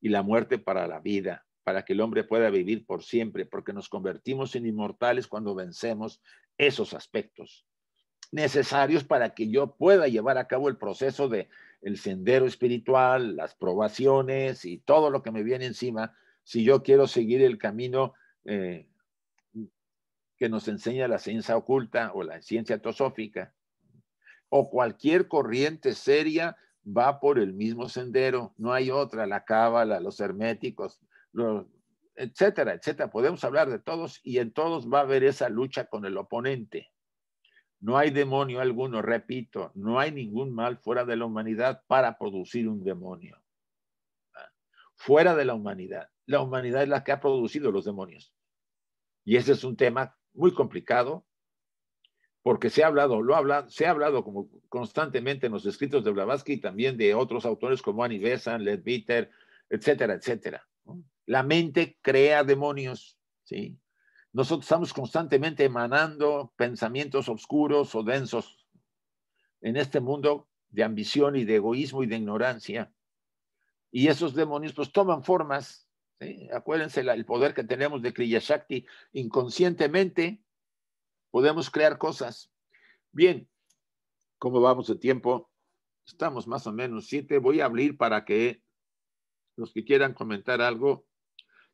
y la muerte para la vida, para que el hombre pueda vivir por siempre, porque nos convertimos en inmortales cuando vencemos esos aspectos necesarios para que yo pueda llevar a cabo el proceso de el sendero espiritual, las probaciones y todo lo que me viene encima si yo quiero seguir el camino eh, que nos enseña la ciencia oculta o la ciencia tosófica. o cualquier corriente seria va por el mismo sendero, no hay otra, la cábala, los herméticos, los, etcétera, etcétera. Podemos hablar de todos y en todos va a haber esa lucha con el oponente. No hay demonio alguno, repito, no hay ningún mal fuera de la humanidad para producir un demonio fuera de la humanidad. La humanidad es la que ha producido los demonios. Y ese es un tema muy complicado porque se ha hablado, lo habla, se ha hablado como constantemente en los escritos de Blavatsky y también de otros autores como Annie Besant, Ledbetter, etcétera, etcétera. La mente crea demonios, ¿sí? Nosotros estamos constantemente emanando pensamientos oscuros o densos en este mundo de ambición y de egoísmo y de ignorancia y esos demonios pues toman formas. Acuérdense el poder que tenemos de Kriya Inconscientemente podemos crear cosas. Bien, ¿cómo vamos de tiempo? Estamos más o menos siete. Voy a abrir para que los que quieran comentar algo,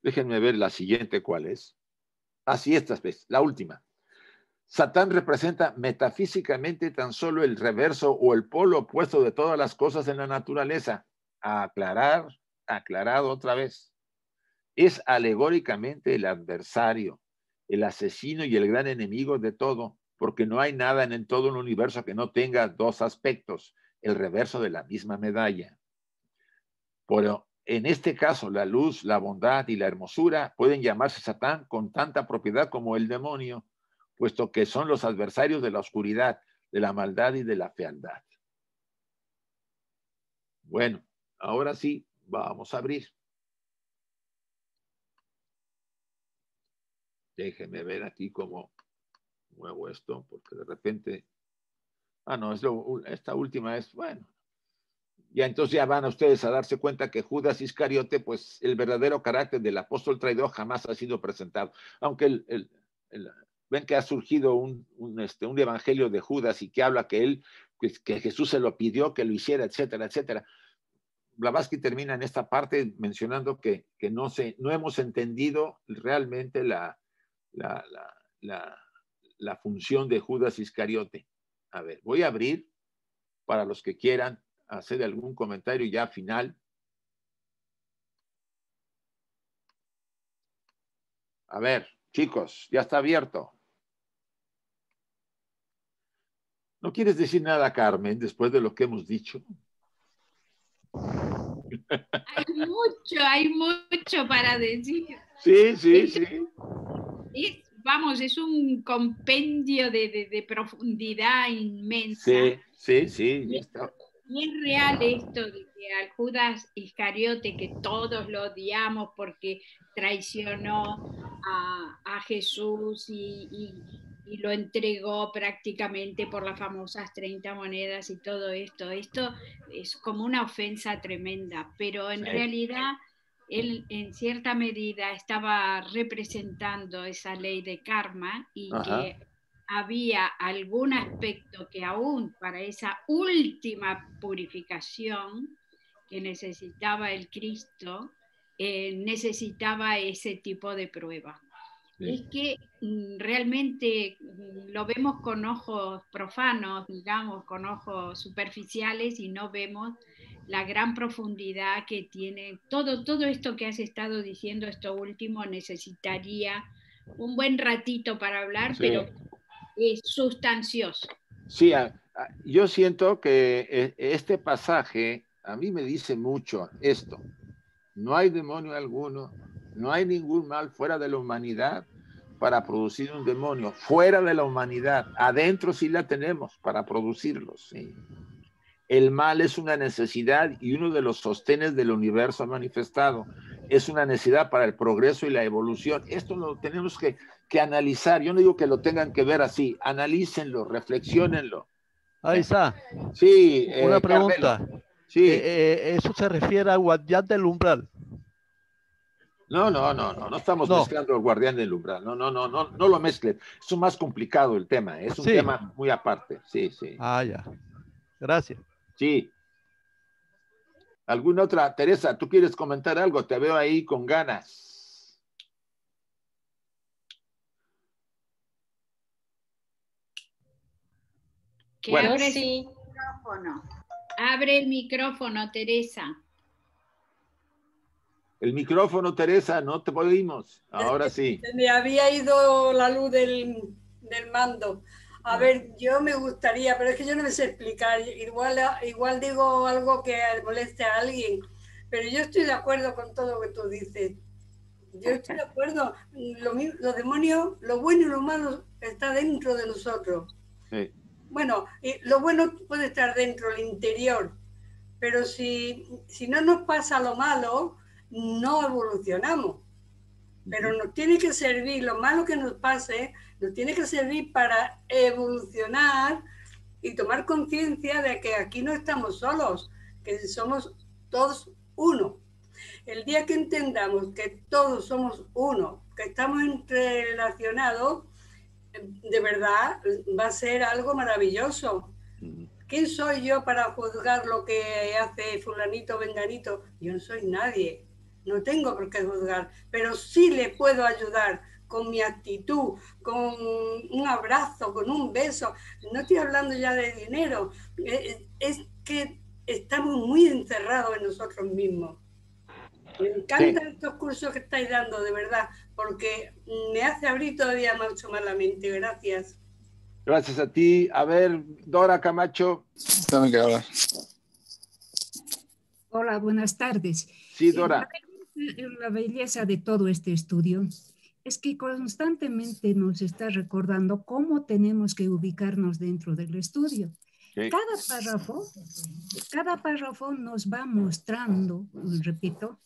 déjenme ver la siguiente cuál es. Así ah, esta vez, la última. Satán representa metafísicamente tan solo el reverso o el polo opuesto de todas las cosas en la naturaleza aclarar, aclarado otra vez. Es alegóricamente el adversario, el asesino y el gran enemigo de todo, porque no hay nada en todo el universo que no tenga dos aspectos, el reverso de la misma medalla. Pero en este caso, la luz, la bondad y la hermosura pueden llamarse Satán con tanta propiedad como el demonio, puesto que son los adversarios de la oscuridad, de la maldad y de la fealdad. Bueno, Ahora sí, vamos a abrir. Déjenme ver aquí cómo muevo esto, porque de repente... Ah, no, es esta última es, bueno, ya entonces ya van a ustedes a darse cuenta que Judas Iscariote, pues el verdadero carácter del apóstol traidor jamás ha sido presentado. Aunque el, ven que ha surgido un, este, evangelio de Judas y que habla que él, que, pues, que Jesús se lo pidió que lo hiciera, etcétera, etcétera. Blavatsky termina en esta parte mencionando que, no, se, no hemos entendido realmente la, la, la función de Judas Iscariote. A ver, voy a abrir para los que quieran hacer algún comentario ya final. A ver, chicos, ya está abierto. ¿No quieres decir nada, Carmen, después de lo que hemos dicho? Hay mucho, hay mucho para decir. Sí, sí, sí. vamos, es un compendio de, profundidad inmensa. Sí, sí, sí. es real esto de que al Judas Iscariote, que todos lo odiamos porque traicionó a, Jesús y, y lo entregó prácticamente por las famosas 30 monedas y todo esto. Esto es como una ofensa tremenda, pero en realidad él en cierta medida estaba representando esa ley de karma y que había algún aspecto que aún para esa última purificación que necesitaba el Cristo, eh, necesitaba ese tipo de prueba es que mm, realmente mm, lo vemos con ojos profanos, digamos, con ojos superficiales y no vemos la gran profundidad que tiene. Todo, todo esto que has estado diciendo, esto último, necesitaría un buen ratito para hablar, pero es sustancioso. Sí, yo siento que e, este pasaje a mí me dice mucho esto. No hay demonio alguno, no hay ningún mal fuera de la humanidad para producir un demonio, fuera de la humanidad. Adentro sí la tenemos para producirlos. El mal es una necesidad y uno de los sostenes del universo manifestado. Es una necesidad para el progreso y la evolución. Esto lo tenemos que, analizar. Yo no digo que lo tengan que ver así. Analícenlo, reflexionenlo. Ahí está. Sí. Una eh, pregunta. Sí. Eh, eh, ¿Eso se refiere a guardián del umbral? No, no, no, no, no estamos mezclando el guardián del umbral. No, no, no, no, no lo mezcle Es más complicado el tema, ¿eh? es un tema muy aparte. Sí, sí. Ah, ya. Gracias. Sí. ¿Alguna otra? Teresa, ¿tú quieres comentar algo? Te veo ahí con ganas. bueno. abre el Abre el micrófono, Teresa. El micrófono, Teresa, no te oímos. Ahora sí. Me había ido la luz del, del mando. A ah. ver, yo me gustaría, pero es que yo no me sé explicar. Igual, igual digo algo que moleste a alguien, pero yo estoy de acuerdo con todo lo que tú dices. Yo estoy de acuerdo. Los demonios, lo bueno y lo malo está dentro de nosotros. Sí. Bueno, lo bueno puede estar dentro, el interior, pero si, si no nos pasa lo malo, no evolucionamos. Pero nos tiene que servir, lo malo que nos pase, nos tiene que servir para evolucionar y tomar conciencia de que aquí no estamos solos, que somos todos uno. El día que entendamos que todos somos uno, que estamos entrelacionados, de verdad va a ser algo maravilloso. ¿Quién soy yo para juzgar lo que hace fulanito, venganito? Yo no soy nadie no tengo por qué juzgar, pero sí le puedo ayudar con mi actitud, con un abrazo, con un beso. No estoy hablando ya de dinero, eh, eh, es que estamos muy encerrados en nosotros mismos. Me encantan estos cursos que estáis dando, de verdad, porque me hace abrir todavía mucho más la mente. Gracias. Gracias a ti. A ver, Dora Camacho. También que hablar. Hola, buenas tardes. Sí, Dora. Eh, la belleza de todo este estudio es que constantemente nos está recordando cómo tenemos que ubicarnos dentro del estudio. Cada párrafo, cada párrafo nos va mostrando, repito,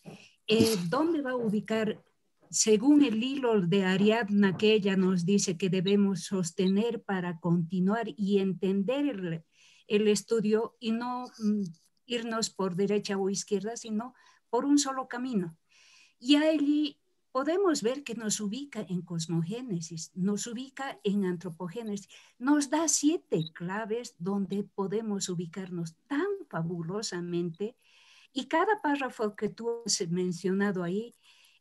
eh, dónde va a ubicar, según el hilo de Ariadna que ella nos dice que debemos sostener para continuar y entender el, estudio y no mm, irnos por derecha o izquierda, sino por un solo camino. Y allí podemos ver que nos ubica en cosmogénesis, nos ubica en antropogénesis, nos da siete claves donde podemos ubicarnos tan fabulosamente y cada párrafo que tú has mencionado ahí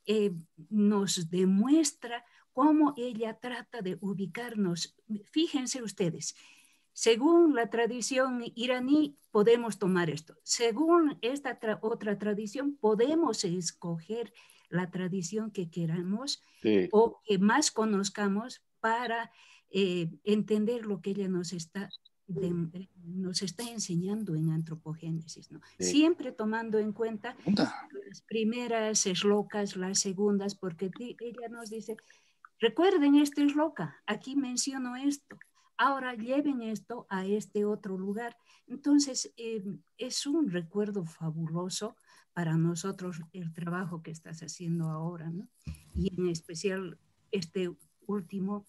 eh, nos demuestra cómo ella trata de ubicarnos. Fíjense ustedes, según la tradición iraní, podemos tomar esto. Según esta otra tradición, podemos escoger la tradición que queramos o que más conozcamos para eh, entender lo que ella nos está, nos está enseñando en antropogénesis. Siempre tomando en cuenta las primeras eslocas, las segundas, porque ella nos dice, recuerden, esta es aquí menciono esto ahora lleven esto a este otro lugar. Entonces, eh, es un recuerdo fabuloso para nosotros el trabajo que estás haciendo ahora, ¿no? Y en especial este último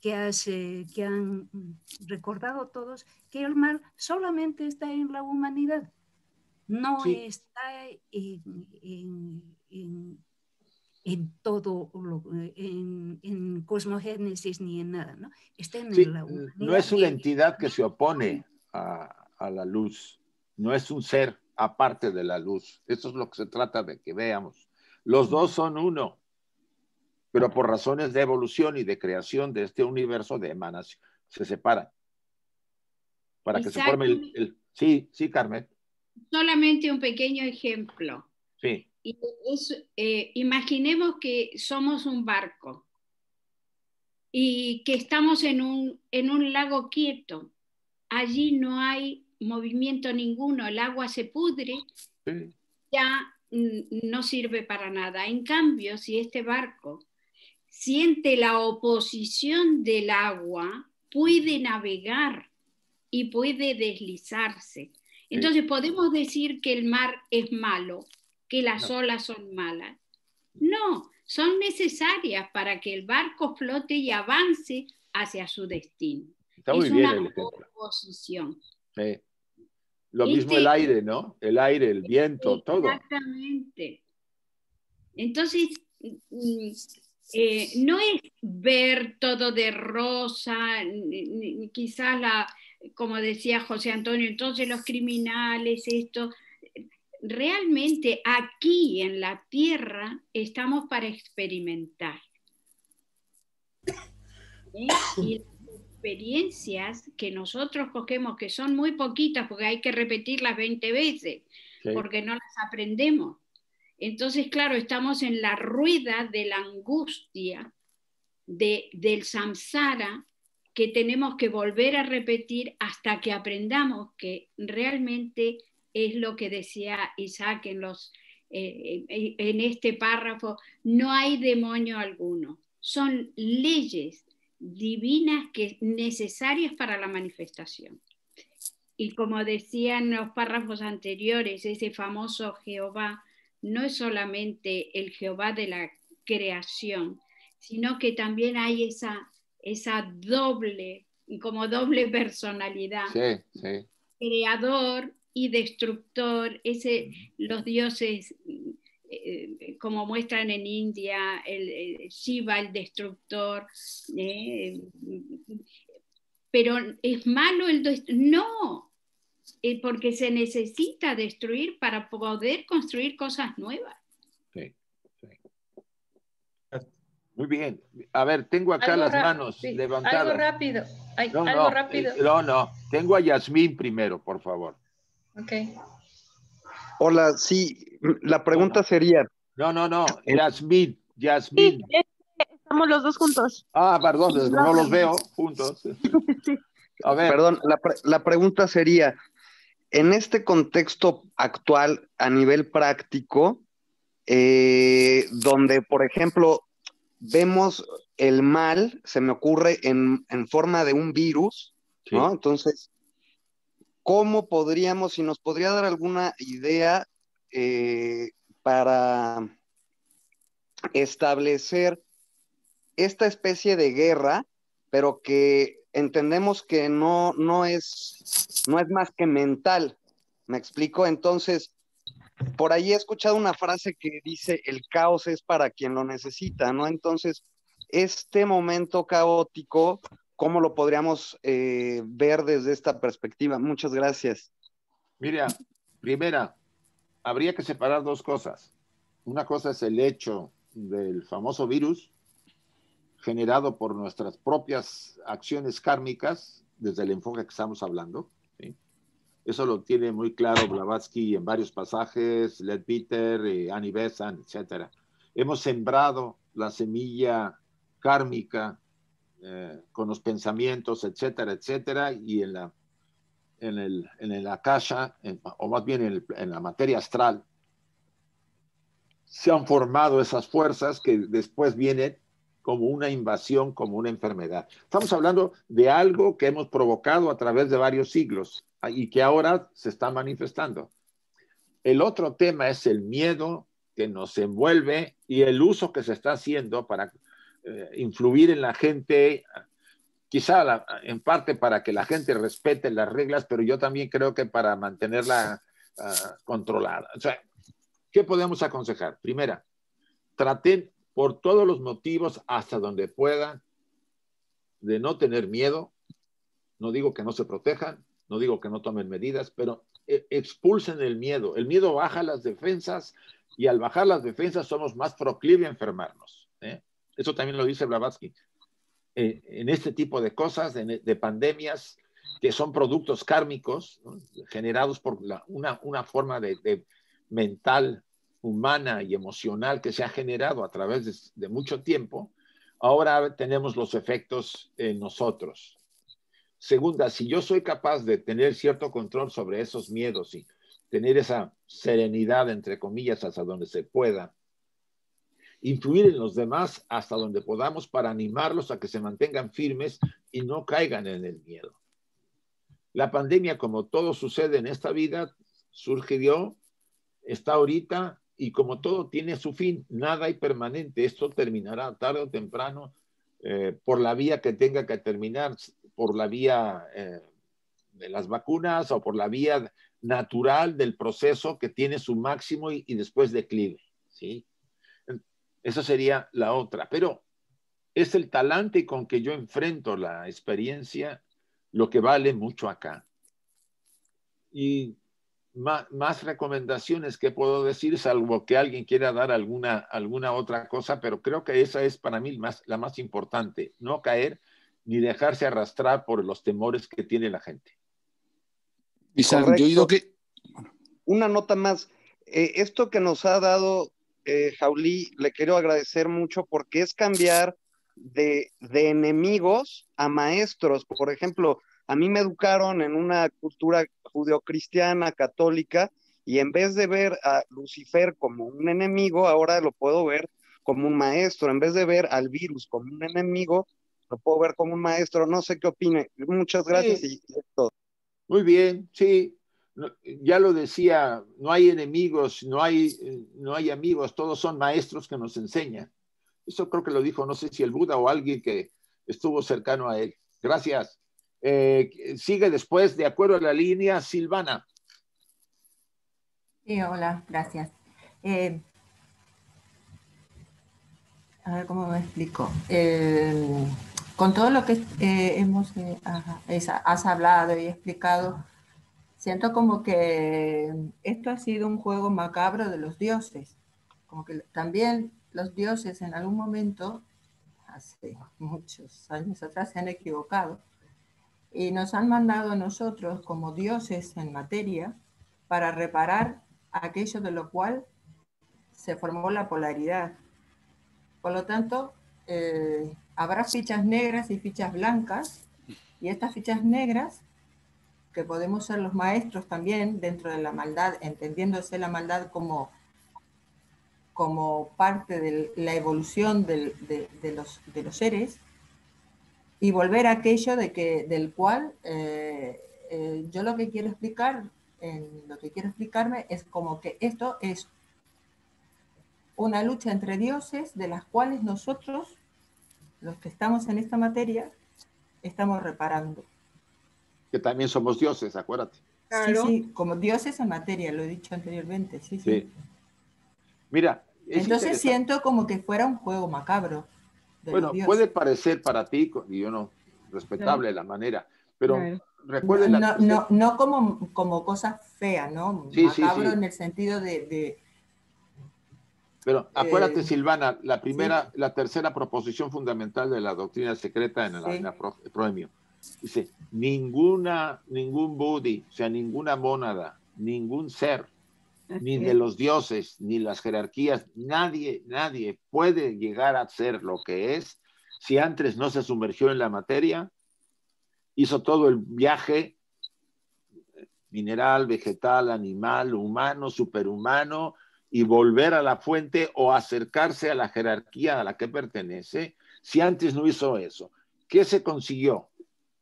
que, eh, que han recordado todos, que el mal solamente está en la humanidad, no está en en todo, en, cosmogénesis ni en nada, ¿no? Está en la eh, No es una entidad que se opone a, la luz, no es un ser aparte de la luz. Eso es lo que se trata de que veamos. Los dos son uno, pero por razones de evolución y de creación de este universo de emanación, se separan. Para que se forme el... Sí, sí, Carmen. Solamente un pequeño ejemplo. Sí. Eh, imaginemos que somos un barco y que estamos en un, lago quieto. Allí no hay movimiento ninguno, el agua se pudre, ya no sirve para nada. En cambio, si este barco siente la oposición del agua, puede navegar y puede deslizarse. Entonces podemos decir que el mar es malo que las olas son malas. No, son necesarias para que el barco flote y avance hacia su destino. Está muy bien una Lo este mismo el aire, ¿no? El aire, el viento, todo. Exactamente. Entonces, mm, eh, no es ver todo de rosa, quizás la, como decía José Antonio, entonces los criminales, esto, realmente aquí en la tierra estamos para experimentar. Y las experiencias que nosotros cogemos, que son muy poquitas, porque hay que repetirlas 20 veces, porque no las aprendemos. Entonces, claro, estamos en la rueda de la angustia, de, del samsara, que tenemos que volver a repetir hasta que aprendamos que realmente es lo que decía Isaac en, los, eh, eh, en este párrafo, no hay demonio alguno, son leyes divinas que necesarias para la manifestación. Y como decían los párrafos anteriores, ese famoso Jehová no es solamente el Jehová de la creación, sino que también hay esa, esa doble, como doble personalidad, creador y destructor, ese, los dioses eh, eh, como muestran en India, el, eh, Shiva, el destructor, pero ¿es malo el No, porque se necesita destruir para poder construir cosas nuevas. Ah, muy bien. A ver, tengo acá las manos levantadas. Algo rápido. rápido. no, no. Tengo a Yasmín primero, por favor. Ok. Hola, sí, la pregunta sería. No, no, no, Yasmin, Yasmin. estamos los dos juntos. Ah, perdón, no los veo juntos. A ver. Perdón, la, pregunta sería, en este contexto actual a nivel práctico, eh, donde, por ejemplo, vemos el mal, se me ocurre, en, forma de un virus, ¿no? Entonces, ¿Cómo podríamos, si nos podría dar alguna idea eh, para establecer esta especie de guerra, pero que entendemos que no, no, es, no es más que mental? ¿Me explico? Entonces, por ahí he escuchado una frase que dice, el caos es para quien lo necesita, ¿no? Entonces, este momento caótico cómo lo podríamos eh, ver desde esta perspectiva. Muchas gracias. Mira, primera, habría que separar dos cosas. Una cosa es el hecho del famoso virus generado por nuestras propias acciones kármicas, desde el enfoque que estamos hablando. Eso lo tiene muy claro Blavatsky en varios pasajes, Led Peter, eh, Annie Besant, etc. Hemos sembrado la semilla kármica eh, con los pensamientos, etcétera, etcétera, y en la, en el, en la casa, o más bien en, en la materia astral, se han formado esas fuerzas que después vienen como una invasión, como una enfermedad. Estamos hablando de algo que hemos provocado a través de varios siglos y que ahora se está manifestando. El otro tema es el miedo que nos envuelve y el uso que se está haciendo para eh, influir en la gente, quizá en parte para que la gente respete las reglas, pero yo también creo que para mantenerla ah, controlada. O sea, ¿qué podemos aconsejar? Primera, traten por todos los motivos hasta donde puedan de no tener miedo. No digo que no se protejan, no digo que no tomen medidas, pero e, expulsen el miedo. El miedo baja las defensas y al bajar las defensas somos más proclive a enfermarnos. ¿eh? Eso también lo dice Blavatsky. Eh, en este tipo de cosas, e, de, pandemias, que son productos kármicos generados por una, forma de, mental, humana y emocional que se ha generado a través de mucho tiempo, ahora tenemos los efectos en nosotros. Segunda, si yo soy capaz de tener cierto control sobre esos miedos y tener esa serenidad, entre comillas, hasta donde se pueda, influir en los demás hasta donde podamos para animarlos a que se mantengan firmes y no caigan en el miedo. La pandemia, como todo sucede en esta vida, surgió, está ahorita y como todo tiene su fin, nada hay permanente. Esto terminará tarde o temprano eh, por la vía que tenga que terminar, por la vía eh, de las vacunas o por la vía natural del proceso que tiene su máximo y, y después declive. ¿sí? Esa sería la otra. Pero es el talante con que yo enfrento la experiencia lo que vale mucho acá. Y más, recomendaciones que puedo decir, salvo que alguien quiera dar alguna, alguna otra cosa, pero creo que esa es para mí más, la más importante, no caer ni dejarse arrastrar por los temores que tiene la gente. Y yo oído que... Una nota más. Eh, esto que nos ha dado eh, Jaulí, le quiero agradecer mucho porque es cambiar de, enemigos a maestros. Por ejemplo, a mí me educaron en una cultura judeocristiana, católica, y en vez de ver a Lucifer como un enemigo, ahora lo puedo ver como un maestro. En vez de ver al virus como un enemigo, lo puedo ver como un maestro. No sé qué opine. Muchas gracias todo. Muy bien, sí, ya lo decía, no hay enemigos, no hay, no hay amigos, todos son maestros que nos enseñan. Eso creo que lo dijo, no sé si el Buda o alguien que estuvo cercano a él. Gracias. Eh, sigue después, de acuerdo a la línea, Silvana. Sí, hola, gracias. Eh, a ver cómo me explico. Eh, con todo lo que hemos has hablado y explicado, Siento como que esto ha sido un juego macabro de los dioses, como que también los dioses en algún momento, hace muchos años atrás, se han equivocado y nos han mandado a nosotros como dioses en materia para reparar aquello de lo cual se formó la polaridad. Por lo tanto, eh, habrá fichas negras y fichas blancas, y estas fichas negras que podemos ser los maestros también dentro de la maldad, entendiéndose la maldad como, como parte de la evolución de, los, de, los, seres, y volver a aquello de que, del cual eh, eh, yo lo que quiero explicar, lo que quiero explicarme es como que esto es una lucha entre dioses de las cuales nosotros, los que estamos en esta materia, estamos reparando que también somos dioses, acuérdate. Sí, como dioses en materia, lo he dicho anteriormente, sí, sí. Mira. Entonces siento como que fuera un juego macabro. bueno, puede parecer para ti, y yo no, respetable la manera, pero recuerden... No, no, no, como, como cosa fea, ¿no? macabro en el sentido de, pero acuérdate, Silvana, la primera, la tercera proposición fundamental de la doctrina secreta en, la, el proemio. Dice, ninguna, ningún Budi, o sea, ninguna mónada, ningún ser, ni de los dioses, ni las jerarquías, nadie, nadie puede llegar a ser lo que es si antes no se sumergió en la materia, hizo todo el viaje mineral, vegetal, animal, humano, superhumano, y volver a la fuente o acercarse a la jerarquía a la que pertenece, si antes no hizo eso. ¿Qué se consiguió?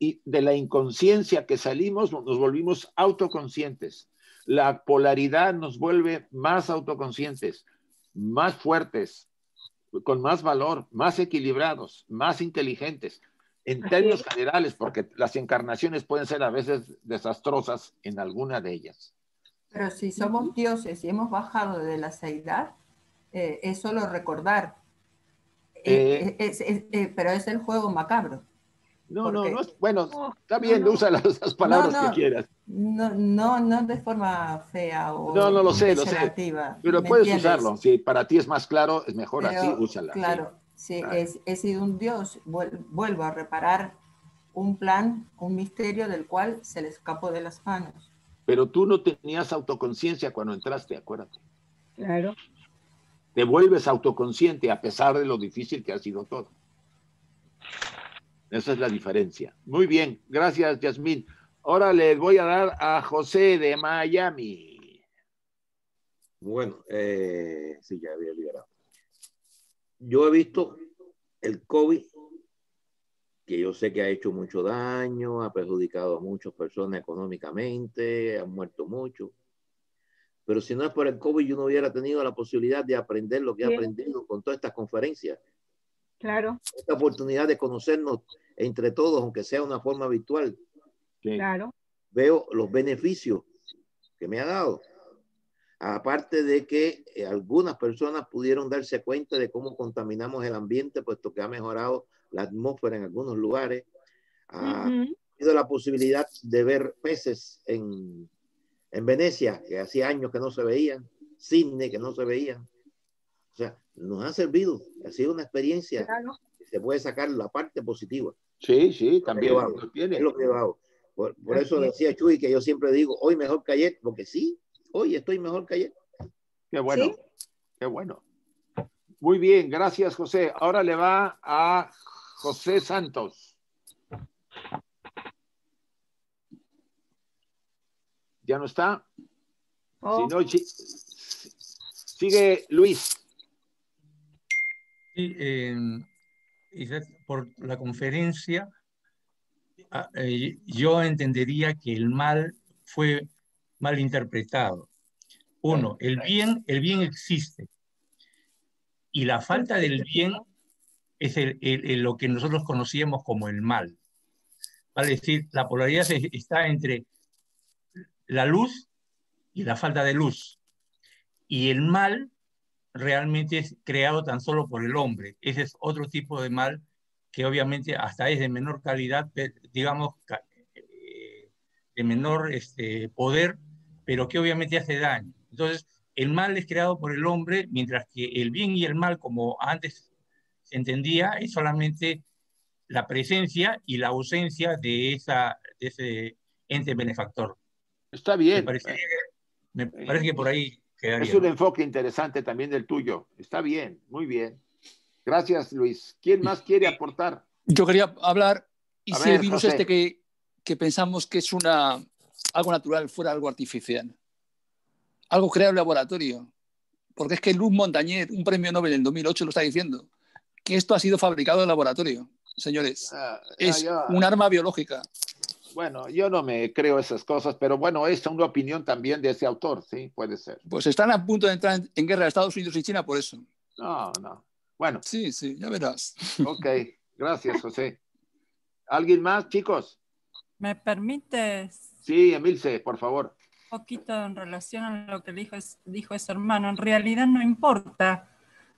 y de la inconsciencia que salimos, nos volvimos autoconscientes. La polaridad nos vuelve más autoconscientes, más fuertes, con más valor, más equilibrados, más inteligentes, en términos generales, porque las encarnaciones pueden ser a veces desastrosas en alguna de ellas. Pero si somos dioses y hemos bajado de la seidad, eh, es solo recordar. Eh, eh. pero es el juego macabro. No, no, bueno, está bien, usa las, palabras que quieras. No, no, no de forma fea o No, no lo sé, lo sé. Pero puedes usarlo, si para ti es más claro, es mejor así, úsala. Claro, sí. he ah. sido un dios, vuelvo a reparar un plan, un misterio del cual se le escapó de las manos. Pero tú no tenías autoconciencia cuando entraste, acuérdate. Claro. Te vuelves autoconsciente a pesar de lo difícil que ha sido todo. Esa es la diferencia. Muy bien, gracias, Yasmín. Ahora les voy a dar a José de Miami. Bueno, eh, sí, ya había liberado. Yo he visto el COVID, que yo sé que ha hecho mucho daño, ha perjudicado a muchas personas económicamente, han muerto mucho, Pero si no es por el COVID, yo no hubiera tenido la posibilidad de aprender lo que he aprendido con todas estas conferencias Claro. Esta oportunidad de conocernos entre todos, aunque sea una forma virtual. Claro. Veo los beneficios que me ha dado. Aparte de que eh, algunas personas pudieron darse cuenta de cómo contaminamos el ambiente, puesto que ha mejorado la atmósfera en algunos lugares. Ha tenido la posibilidad de ver peces en, Venecia, que hacía años que no se veían, Sydney, que no se veían o sea, nos ha servido, ha sido una experiencia se puede sacar la parte positiva. Sí, sí, también lo es lo que hago. Por, eso decía Chuy que yo siempre digo, hoy mejor que ayer, porque sí, hoy estoy mejor que ayer. Qué bueno, qué bueno. Muy bien, gracias José. Ahora le va a José Santos. ¿Ya no está? Si oh. no, sigue Luis. Em, por la conferencia, ah, eh, yo entendería que el mal fue mal interpretado. Uno, el bien, el bien existe. Y la falta del bien es lo que nosotros conocíamos como el mal. Vale es decir, la polaridad está entre la luz y la falta de luz. Y el mal realmente es creado tan solo por el hombre. Ese es otro tipo de mal que obviamente hasta es de menor calidad, digamos, eh, de menor este, poder, pero que obviamente hace daño. Entonces, el mal es creado por el hombre, mientras que el bien y el mal, como antes se entendía, es solamente la presencia y la ausencia de, esa, ese ente benefactor. Está bien. me parece eh, que por ahí es un enfoque interesante también del tuyo. Está bien, muy bien. Gracias, Luis. ¿Quién más quiere aportar? Yo quería hablar, y si el virus este que, pensamos que es una, algo natural fuera algo artificial, algo creado en laboratorio, porque es que Luz Montañer, un premio Nobel en 2008, lo está diciendo, que esto ha sido fabricado en laboratorio, señores. es un arma biológica. Bueno, yo no me creo esas cosas, pero bueno, es una opinión también de ese autor, sí, puede ser. Pues están a punto de entrar en guerra Estados Unidos y China por eso. No, no. Bueno. Sí, sí, ya verás. Ok, gracias, José. ¿Alguien más, chicos? ¿Me permites? Sí, Emilce, por favor. Un poquito en relación a lo que dijo, dijo ese hermano. En realidad no importa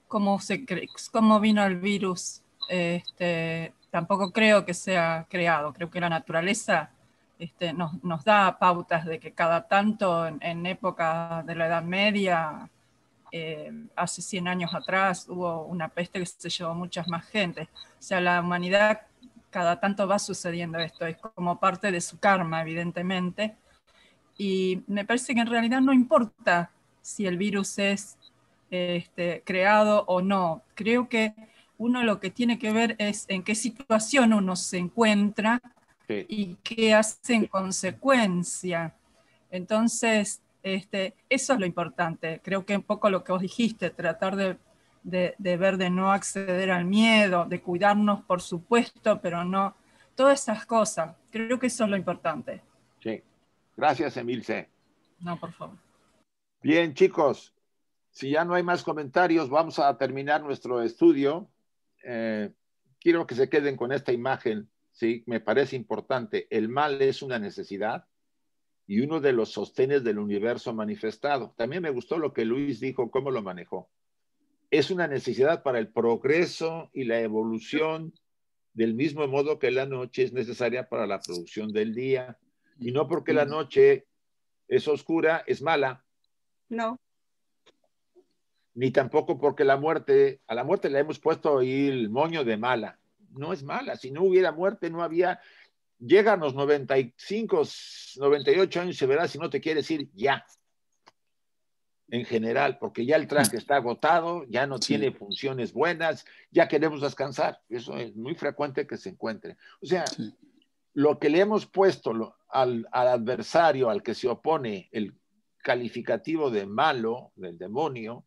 cómo, se, cómo vino el virus. Este, tampoco creo que sea creado, creo que la naturaleza este, nos, da pautas de que cada tanto en, época de la Edad Media, eh, hace 100 años atrás, hubo una peste que se llevó muchas más gente. O sea, la humanidad cada tanto va sucediendo esto, es como parte de su karma, evidentemente. Y me parece que en realidad no importa si el virus es este, creado o no. Creo que uno lo que tiene que ver es en qué situación uno se encuentra y qué hace en consecuencia. Entonces, este, eso es lo importante. Creo que un poco lo que vos dijiste, tratar de, de ver, de no acceder al miedo, de cuidarnos, por supuesto, pero no. Todas esas cosas. Creo que eso es lo importante. Sí. Gracias, Emilce. No, por favor. Bien, chicos, si ya no hay más comentarios, vamos a terminar nuestro estudio. Eh, quiero que se queden con esta imagen, ¿sí? Me parece importante. El mal es una necesidad y uno de los sostenes del universo manifestado. También me gustó lo que Luis dijo, cómo lo manejó. Es una necesidad para el progreso y la evolución del mismo modo que la noche es necesaria para la producción del día. Y no porque la mm. noche es oscura, es mala. No ni tampoco porque la muerte, a la muerte le hemos puesto el moño de mala. No es mala, si no hubiera muerte no había, llega a los 95, 98 años y verá si no te quieres ir ya, en general, porque ya el traje está agotado, ya no tiene funciones buenas, ya queremos descansar. Eso es muy frecuente que se encuentre. O sea, lo que le hemos puesto al, adversario, al que se opone, el calificativo de malo, del demonio,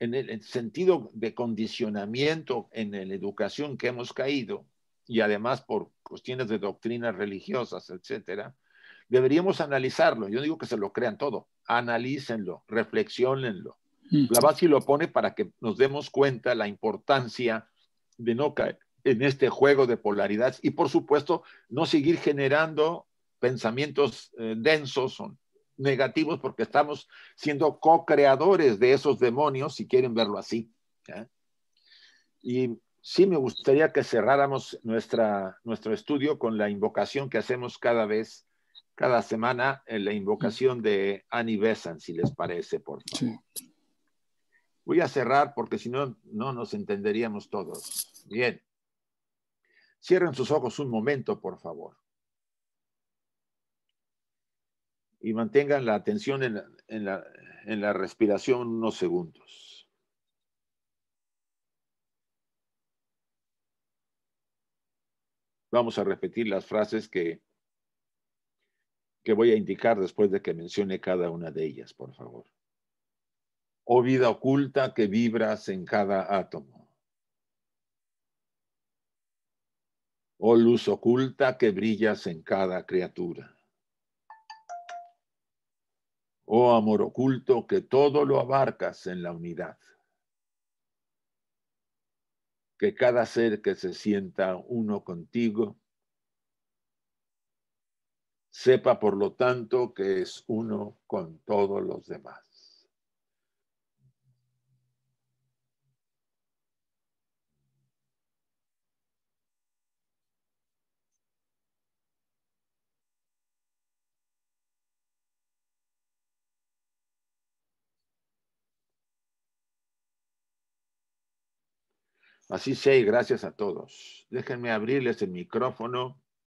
en el sentido de condicionamiento en la educación que hemos caído, y además por cuestiones de doctrinas religiosas, etcétera, deberíamos analizarlo. Yo digo que se lo crean todo, analícenlo, reflexionenlo. base lo pone para que nos demos cuenta la importancia de no caer en este juego de polaridades y, por supuesto, no seguir generando pensamientos eh, densos, negativos porque estamos siendo co-creadores de esos demonios, si quieren verlo así. Y sí me gustaría que cerráramos nuestra, nuestro estudio con la invocación que hacemos cada vez, cada semana, la invocación de Annie Besan, si les parece, por favor. Voy a cerrar porque si no, no nos entenderíamos todos. Bien. Cierren sus ojos un momento, por favor. y mantengan la atención en la, en la, en la respiración unos segundos. Vamos a repetir las frases que, que voy a indicar después de que mencione cada una de ellas, por favor. Oh vida oculta que vibras en cada átomo. Oh luz oculta que brillas en cada criatura. Oh amor oculto, que todo lo abarcas en la unidad. Que cada ser que se sienta uno contigo sepa, por lo tanto, que es uno con todos los demás. Así sea y gracias a todos. Déjenme abrirles el micrófono